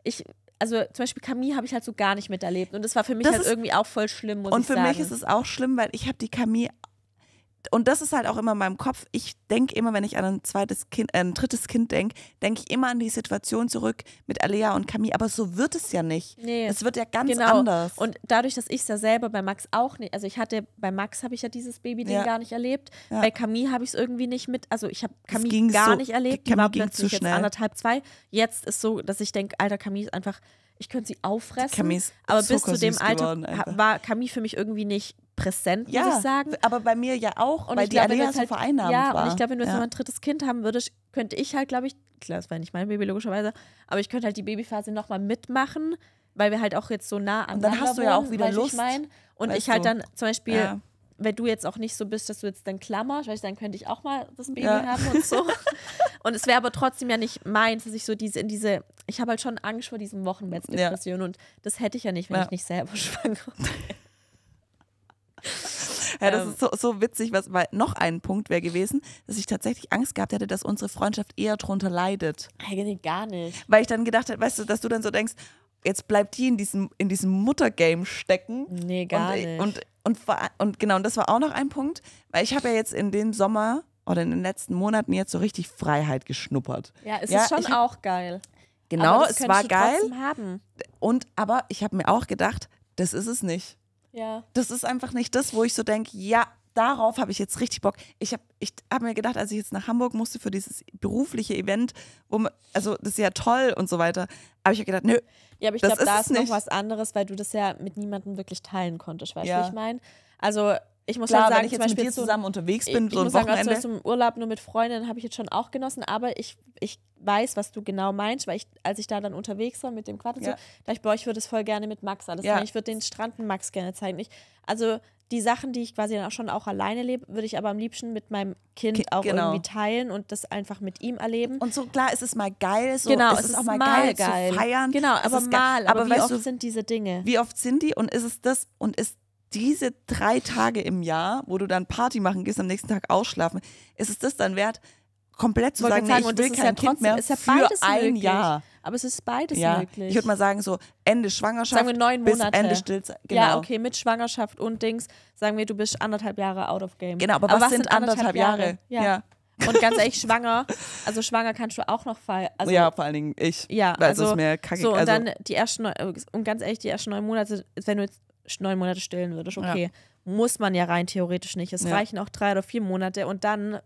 ich, also zum Beispiel Camille habe ich halt so gar nicht miterlebt und das war für mich das halt ist, irgendwie auch voll schlimm. und für sagen. mich ist es auch schlimm, weil ich habe die Camille und das ist halt auch immer in meinem Kopf. Ich denke immer, wenn ich an ein zweites Kind, äh, ein drittes Kind denke, denke ich immer an die Situation zurück mit Alea und Camille. Aber so wird es ja nicht. Nee. Es wird ja ganz genau. anders. Und dadurch, dass ich es ja selber bei Max auch nicht, also ich hatte, bei Max habe ich ja dieses Baby-Ding ja. gar nicht erlebt. Ja. Bei Camille habe ich es irgendwie nicht mit, also ich habe Camille gar so, nicht erlebt. Camille ging zu schnell. jetzt anderthalb, zwei. Jetzt ist so, dass ich denke, alter, Camille ist einfach ich könnte sie auffressen. Camis aber bis zu dem Alter geworden, war Camille für mich irgendwie nicht präsent, ja, muss ich sagen. Aber bei mir ja auch, und weil ich die glaub, Alea so halt, vereinnahmt ja, war. Und ich glaube, wenn du jetzt ja. noch ein drittes Kind haben würdest, könnte ich halt, glaube ich, klar, das war nicht mein Baby logischerweise, aber ich könnte halt die Babyphase nochmal mitmachen, weil wir halt auch jetzt so nah am Und dann hast du ja auch wieder Lust. Ich mein. Und ich halt dann zum Beispiel ja wenn du jetzt auch nicht so bist, dass du jetzt dann klammerst, weil dann könnte ich auch mal das Baby ja. haben und so. und es wäre aber trotzdem ja nicht meins, dass ich so diese in diese, ich habe halt schon Angst vor diesen Wochenbettdepression ja. und das hätte ich ja nicht, wenn ja. ich nicht selber schwanger wäre. Ja, das ähm. ist so, so witzig, was, weil noch ein Punkt wäre gewesen, dass ich tatsächlich Angst gehabt hätte, dass unsere Freundschaft eher drunter leidet. Eigentlich gar nicht. Weil ich dann gedacht hätte, weißt du, dass du dann so denkst, jetzt bleibt die in diesem, in diesem Muttergame stecken. Nee, gar und, nicht. Und und, und genau, und das war auch noch ein Punkt, weil ich habe ja jetzt in dem Sommer oder in den letzten Monaten jetzt so richtig Freiheit geschnuppert. Ja, es ja, ist schon hab, auch geil. Genau, es war geil. Und aber ich habe mir auch gedacht, das ist es nicht. Ja. Das ist einfach nicht das, wo ich so denke, ja, darauf habe ich jetzt richtig Bock. Ich habe ich hab mir gedacht, als ich jetzt nach Hamburg musste für dieses berufliche Event, wo man, also das ist ja toll und so weiter, habe ich ja gedacht, nö, ja, aber ich glaube, da ist noch was anderes, weil du das ja mit niemandem wirklich teilen konntest, weißt du, ja. wie ich meine? Also ich muss Klar, halt sagen, wenn ich jetzt zum Beispiel mit dir zusammen unterwegs bin, ich, so ein muss Wochenende. Sagen, also im Urlaub nur mit Freundinnen habe ich jetzt schon auch genossen, aber ich, ich weiß, was du genau meinst, weil ich, als ich da dann unterwegs war mit dem Quad und ja. so, dachte ich, boah, ich würde es voll gerne mit Max alles ja. Ich würde den Stranden Max gerne zeigen. Ich, also die Sachen, die ich quasi dann auch schon auch alleine lebe, würde ich aber am liebsten mit meinem Kind Ki auch genau. irgendwie teilen und das einfach mit ihm erleben. Und so klar, es ist mal geil, so genau, es, ist, ist auch mal geil, geil, zu feiern. Genau, aber mal, aber, aber wie oft sind diese Dinge? Wie oft sind die und ist es das und ist diese drei Tage im Jahr, wo du dann Party machen gehst, am nächsten Tag ausschlafen, ist es das dann wert, komplett zu sagen, sagen, nee, ich will kein ja Kind mehr ist ja für ein möglich. Jahr. Aber es ist beides ja. möglich. Ich würde mal sagen, so Ende Schwangerschaft sagen wir neun Monate. bis Ende Stillzeit. Genau. Ja, okay, mit Schwangerschaft und Dings, sagen wir, du bist anderthalb Jahre out of game. Genau, aber, aber was, was, sind anderthalb, Jahre? Jahre? Ja. ja. Und ganz ehrlich, schwanger, also schwanger kannst du auch noch fallen. Also, ja, vor allen Dingen ich. Ja, also, also ist mir kacke. So, und also, dann die ersten, und ganz ehrlich, die ersten neun Monate, wenn du jetzt neun Monate stillen würdest, okay, ja. muss man ja rein theoretisch nicht. Es ja. reichen auch drei oder vier Monate und dann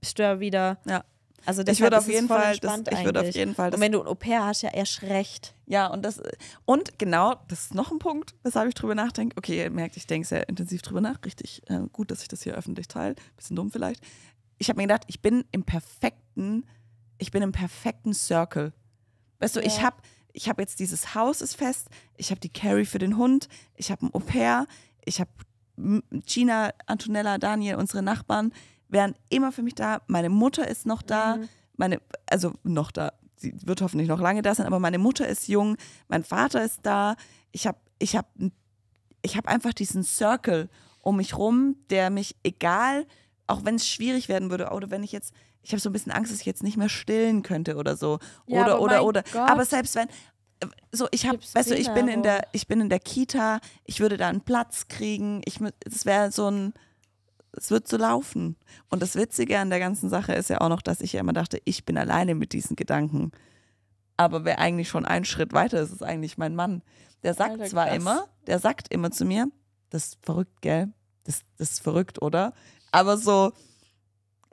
bist du ja wieder. Ja. Also ich würde auf jeden Fall, das, ich würde auf jeden Fall. und wenn du ein Au-pair hast, ja erst recht. Ja und das und genau, das ist noch ein Punkt, weshalb ich drüber nachdenke. Okay, ihr merkt, ich denke sehr intensiv drüber nach. Richtig äh, gut, dass ich das hier öffentlich teile. Bisschen dumm vielleicht. Ich habe mir gedacht, ich bin im perfekten, ich bin im perfekten Circle. Weißt du, ja. ich habe ich habe jetzt dieses Haus ist fest, ich habe die Carrie für den Hund, ich habe ein Au pair, ich habe Gina, Antonella, Daniel, unsere Nachbarn wären immer für mich da. Meine Mutter ist noch da, mhm. meine, also noch da. Sie wird hoffentlich noch lange da sein, aber meine Mutter ist jung, mein Vater ist da. Ich habe ich hab, ich hab einfach diesen Circle um mich rum, der mich egal, auch wenn es schwierig werden würde, oder wenn ich jetzt ich habe so ein bisschen Angst, dass ich jetzt nicht mehr stillen könnte oder so. Ja, oder, oder, oder. Gott. Aber selbst wenn, so ich habe, weißt du, ich bin in der, ich bin in der Kita, ich würde da einen Platz kriegen, ich, es wäre so ein, es wird so laufen. Und das Witzige an der ganzen Sache ist ja auch noch, dass ich ja immer dachte, ich bin alleine mit diesen Gedanken. Aber wer eigentlich schon einen Schritt weiter ist, ist eigentlich mein Mann. Der sagt Alter, zwar immer, der sagt immer zu mir, das ist verrückt, gell? Das, das ist verrückt, oder? Aber so,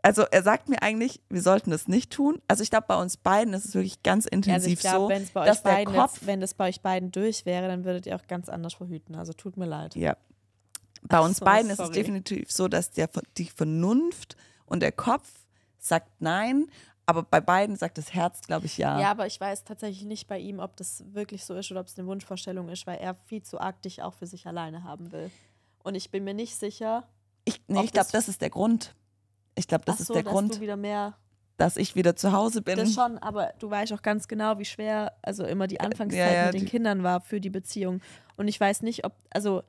also er sagt mir eigentlich, wir sollten das nicht tun. Also ich glaube, bei uns beiden ist es wirklich ganz also, intensiv also glaub, so, dass der Kopf, jetzt, wenn das bei euch beiden durch wäre, dann würdet ihr auch ganz anders verhüten. Also tut mir leid. Ja. Bei Ach uns so, beiden sorry. ist es definitiv so, dass der, die Vernunft und der Kopf sagt Nein, aber bei beiden sagt das Herz, glaube ich, ja. Ja, aber ich weiß tatsächlich nicht bei ihm, ob das wirklich so ist oder ob es eine Wunschvorstellung ist, weil er viel zu arg dich auch für sich alleine haben will. Und ich bin mir nicht sicher. Ich, nee, ich glaube, das ist der Grund. Ich glaube, das Ach ist so, der dass Grund, Du wieder mehr dass ich wieder zu Hause bin. Das schon, aber du weißt auch ganz genau, wie schwer also immer die äh, Anfangszeit ja, ja, mit den Kindern war für die Beziehung. Und ich weiß nicht, ob, also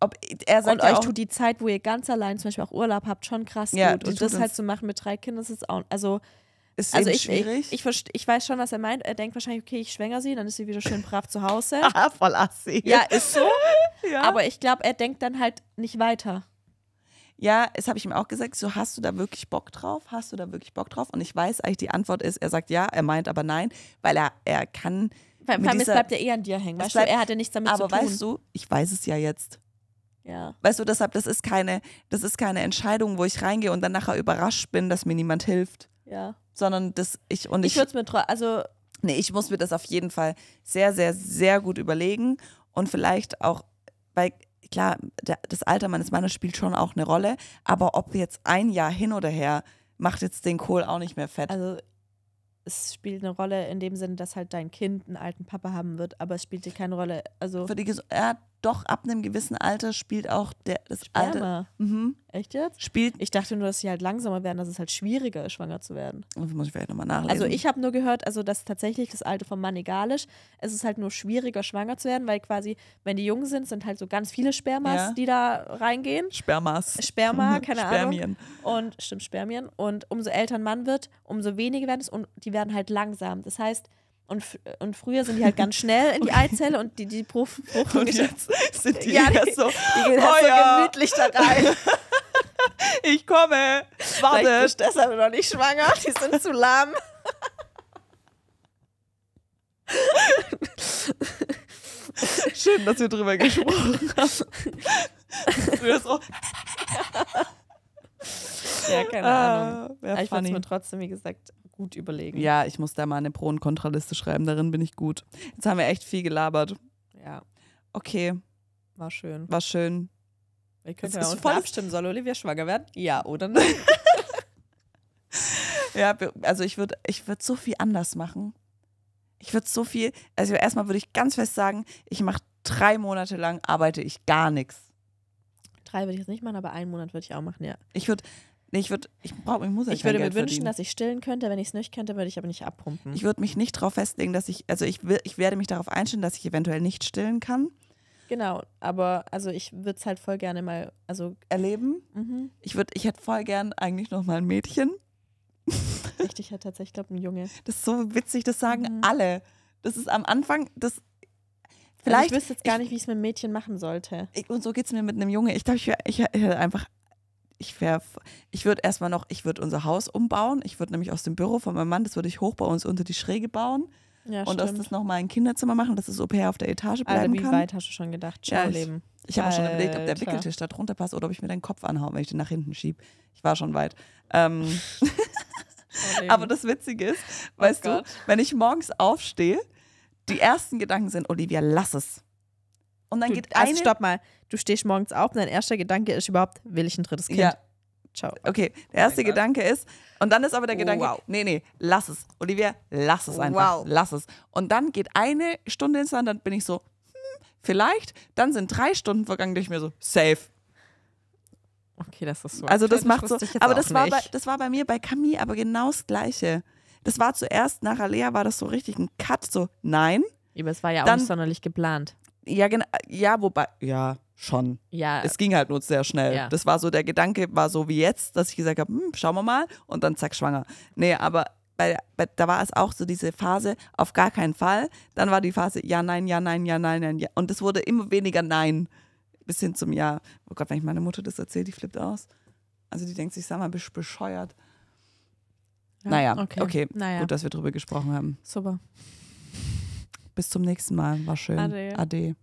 ob er sagt und euch tut die Zeit, wo ihr ganz allein zum Beispiel auch Urlaub habt, schon krass ja, gut. Und das halt zu machen mit drei Kindern, ist jetzt auch, also ist also ich, schwierig. Ich, ich, ich, weiß schon, was er meint. Er denkt wahrscheinlich, okay, ich schwänger sie, dann ist sie wieder schön brav zu Hause. Voll assi. Ja, ist so. ja. Aber ich glaube, er denkt dann halt nicht weiter ja, das habe ich ihm auch gesagt, so hast du da wirklich Bock drauf? Hast du da wirklich Bock drauf? Und ich weiß eigentlich, die Antwort ist, er sagt ja, er meint aber nein, weil er, er kann. Weil mit dieser, bleibt ja eh an dir hängen, weißt bleibt, du, er hatte nichts damit zu tun. Aber weißt du, ich weiß es ja jetzt. Ja. Weißt du, deshalb, das ist keine, das ist keine Entscheidung, wo ich reingehe und dann nachher überrascht bin, dass mir niemand hilft. Ja. Sondern das ich und ich. Ich würde es mir also. Nee, ich muss mir das auf jeden Fall sehr, sehr, sehr gut überlegen und vielleicht auch, weil klar, der, das Alter meines Mannes spielt schon auch eine Rolle, aber ob jetzt ein Jahr hin oder her, macht jetzt den Kohl auch nicht mehr fett. Also es spielt eine Rolle in dem Sinne, dass halt dein Kind einen alten Papa haben wird, aber es spielt dir keine Rolle. Also für die Gesundheit, ja, doch ab einem gewissen Alter spielt auch der, das Sperma. Alter. Mhm. Echt jetzt? Spielt. Ich dachte nur, dass sie halt langsamer werden, dass es halt schwieriger ist, schwanger zu werden. Das muss ich vielleicht nochmal nachlesen. Also ich habe nur gehört, also dass tatsächlich das Alter vom Mann egal ist. Es ist halt nur schwieriger, schwanger zu werden, weil quasi, wenn die jung sind, sind halt so ganz viele Spermas, ja. die da reingehen. Spermas. Sperma, keine Spermien. Ahnung. Und stimmt, Spermien. Und umso älter ein Mann wird, umso weniger werden es und die werden halt langsam. Das heißt, und, und früher sind die halt ganz schnell in die okay. Eizelle und die, die Prof und jetzt sind die ja, erst so, die gehen oh halt so gemütlich da rein. ich komme, warte. Vielleicht deshalb noch nicht schwanger, die sind zu lahm. Schön, dass wir drüber gesprochen haben. Früher so. ja, keine ah, Ahnung. Ah, ich fand es mir trotzdem, wie gesagt, gut überlegen. Ja, ich muss da mal eine Pro- und Kontraliste schreiben, darin bin ich gut. Jetzt haben wir echt viel gelabert. Ja. Okay. War schön. War schön. Ich könnte ja voll abstimmen, soll Olivia schwanger werden? Ja, oder nein? ja, also ich würde ich würd so viel anders machen. Ich würde so viel, also erstmal würde ich ganz fest sagen, ich mache drei Monate lang, arbeite ich gar nichts. Drei würde ich jetzt nicht machen, aber einen Monat würde ich auch machen, ja. Ich würde Nee, ich würde, ich brauche, ich muss halt Ich würde mir wünschen, verdienen. dass ich stillen könnte. Wenn ich es nicht könnte, würde ich aber nicht abpumpen. Ich würde mich nicht darauf festlegen, dass ich, also ich, will, ich werde mich darauf einstellen, dass ich eventuell nicht stillen kann. Genau, aber also ich würde es halt voll gerne mal, also erleben. Mhm. Ich würde, ich hätte voll gern eigentlich noch mal ein Mädchen. Richtig, ich hätte tatsächlich glaube ein Junge. Das ist so witzig, das sagen mhm. alle. Das ist am Anfang, das vielleicht. Also ich wüsste jetzt gar ich, nicht, wie ich es mit einem Mädchen machen sollte. Ich, und so geht es mir mit einem Junge. Ich glaube, ich, ich, ich hätte einfach ich wäre, ich würde erstmal noch, ich würde unser Haus umbauen. Ich würde nämlich aus dem Büro von meinem Mann, das würde ich hoch bei uns unter die Schräge bauen. Ja, und stimmt. das nochmal ein Kinderzimmer machen, dass das OP auf der Etage bleiben also, wie kann. Wie weit hast du schon gedacht? ja, Ich, ich habe schon überlegt, ob der Wickeltisch da drunter passt oder ob ich mir den Kopf anhaue, wenn ich den nach hinten schiebe. Ich war schon weit. Ähm, aber das Witzige ist, oh, weißt Gott. du, wenn ich morgens aufstehe, die ersten Gedanken sind, Olivia, lass es. Und dann du, geht also eine. Also stopp mal, du stehst morgens auf und dein erster Gedanke ist überhaupt, will ich ein drittes Kind? Ja. Ciao. Okay, der oh erste oh Gedanke Gott. ist, und dann ist aber der oh, Gedanke, wow. nee, nee, lass es. Olivia, lass es oh, einfach. Wow. Lass es. Und dann geht eine Stunde ins Land, dann bin ich so, hm, vielleicht. Dann sind drei Stunden vergangen, denke ich mir so, safe. Okay, das ist so. Also das macht so, aber das war, bei, das war bei mir, bei Camille, aber genau das Gleiche. Das war zuerst, nach Alea war das so richtig ein Cut, so, nein. Aber es war ja auch nicht sonderlich geplant. Ja, genau. Ja, wobei, ja, schon. Ja. Es ging halt nur sehr schnell. Ja. Das war so, der Gedanke war so wie jetzt, dass ich gesagt habe, hm, schauen wir mal und dann zack, schwanger. Nee, aber bei, bei, da war es auch so diese Phase, auf gar keinen Fall. Dann war die Phase, ja, nein, ja, nein, ja, nein, nein, ja. Und es wurde immer weniger Nein bis hin zum Ja. Oh Gott, wenn ich meine Mutter das erzähle, die flippt aus. Also die denkt sich, sag mal, bist bescheuert. Ja, naja, okay. okay. Naja. Gut, dass wir drüber gesprochen haben. Super. Bis zum nächsten Mal. War schön. Ade. Ade.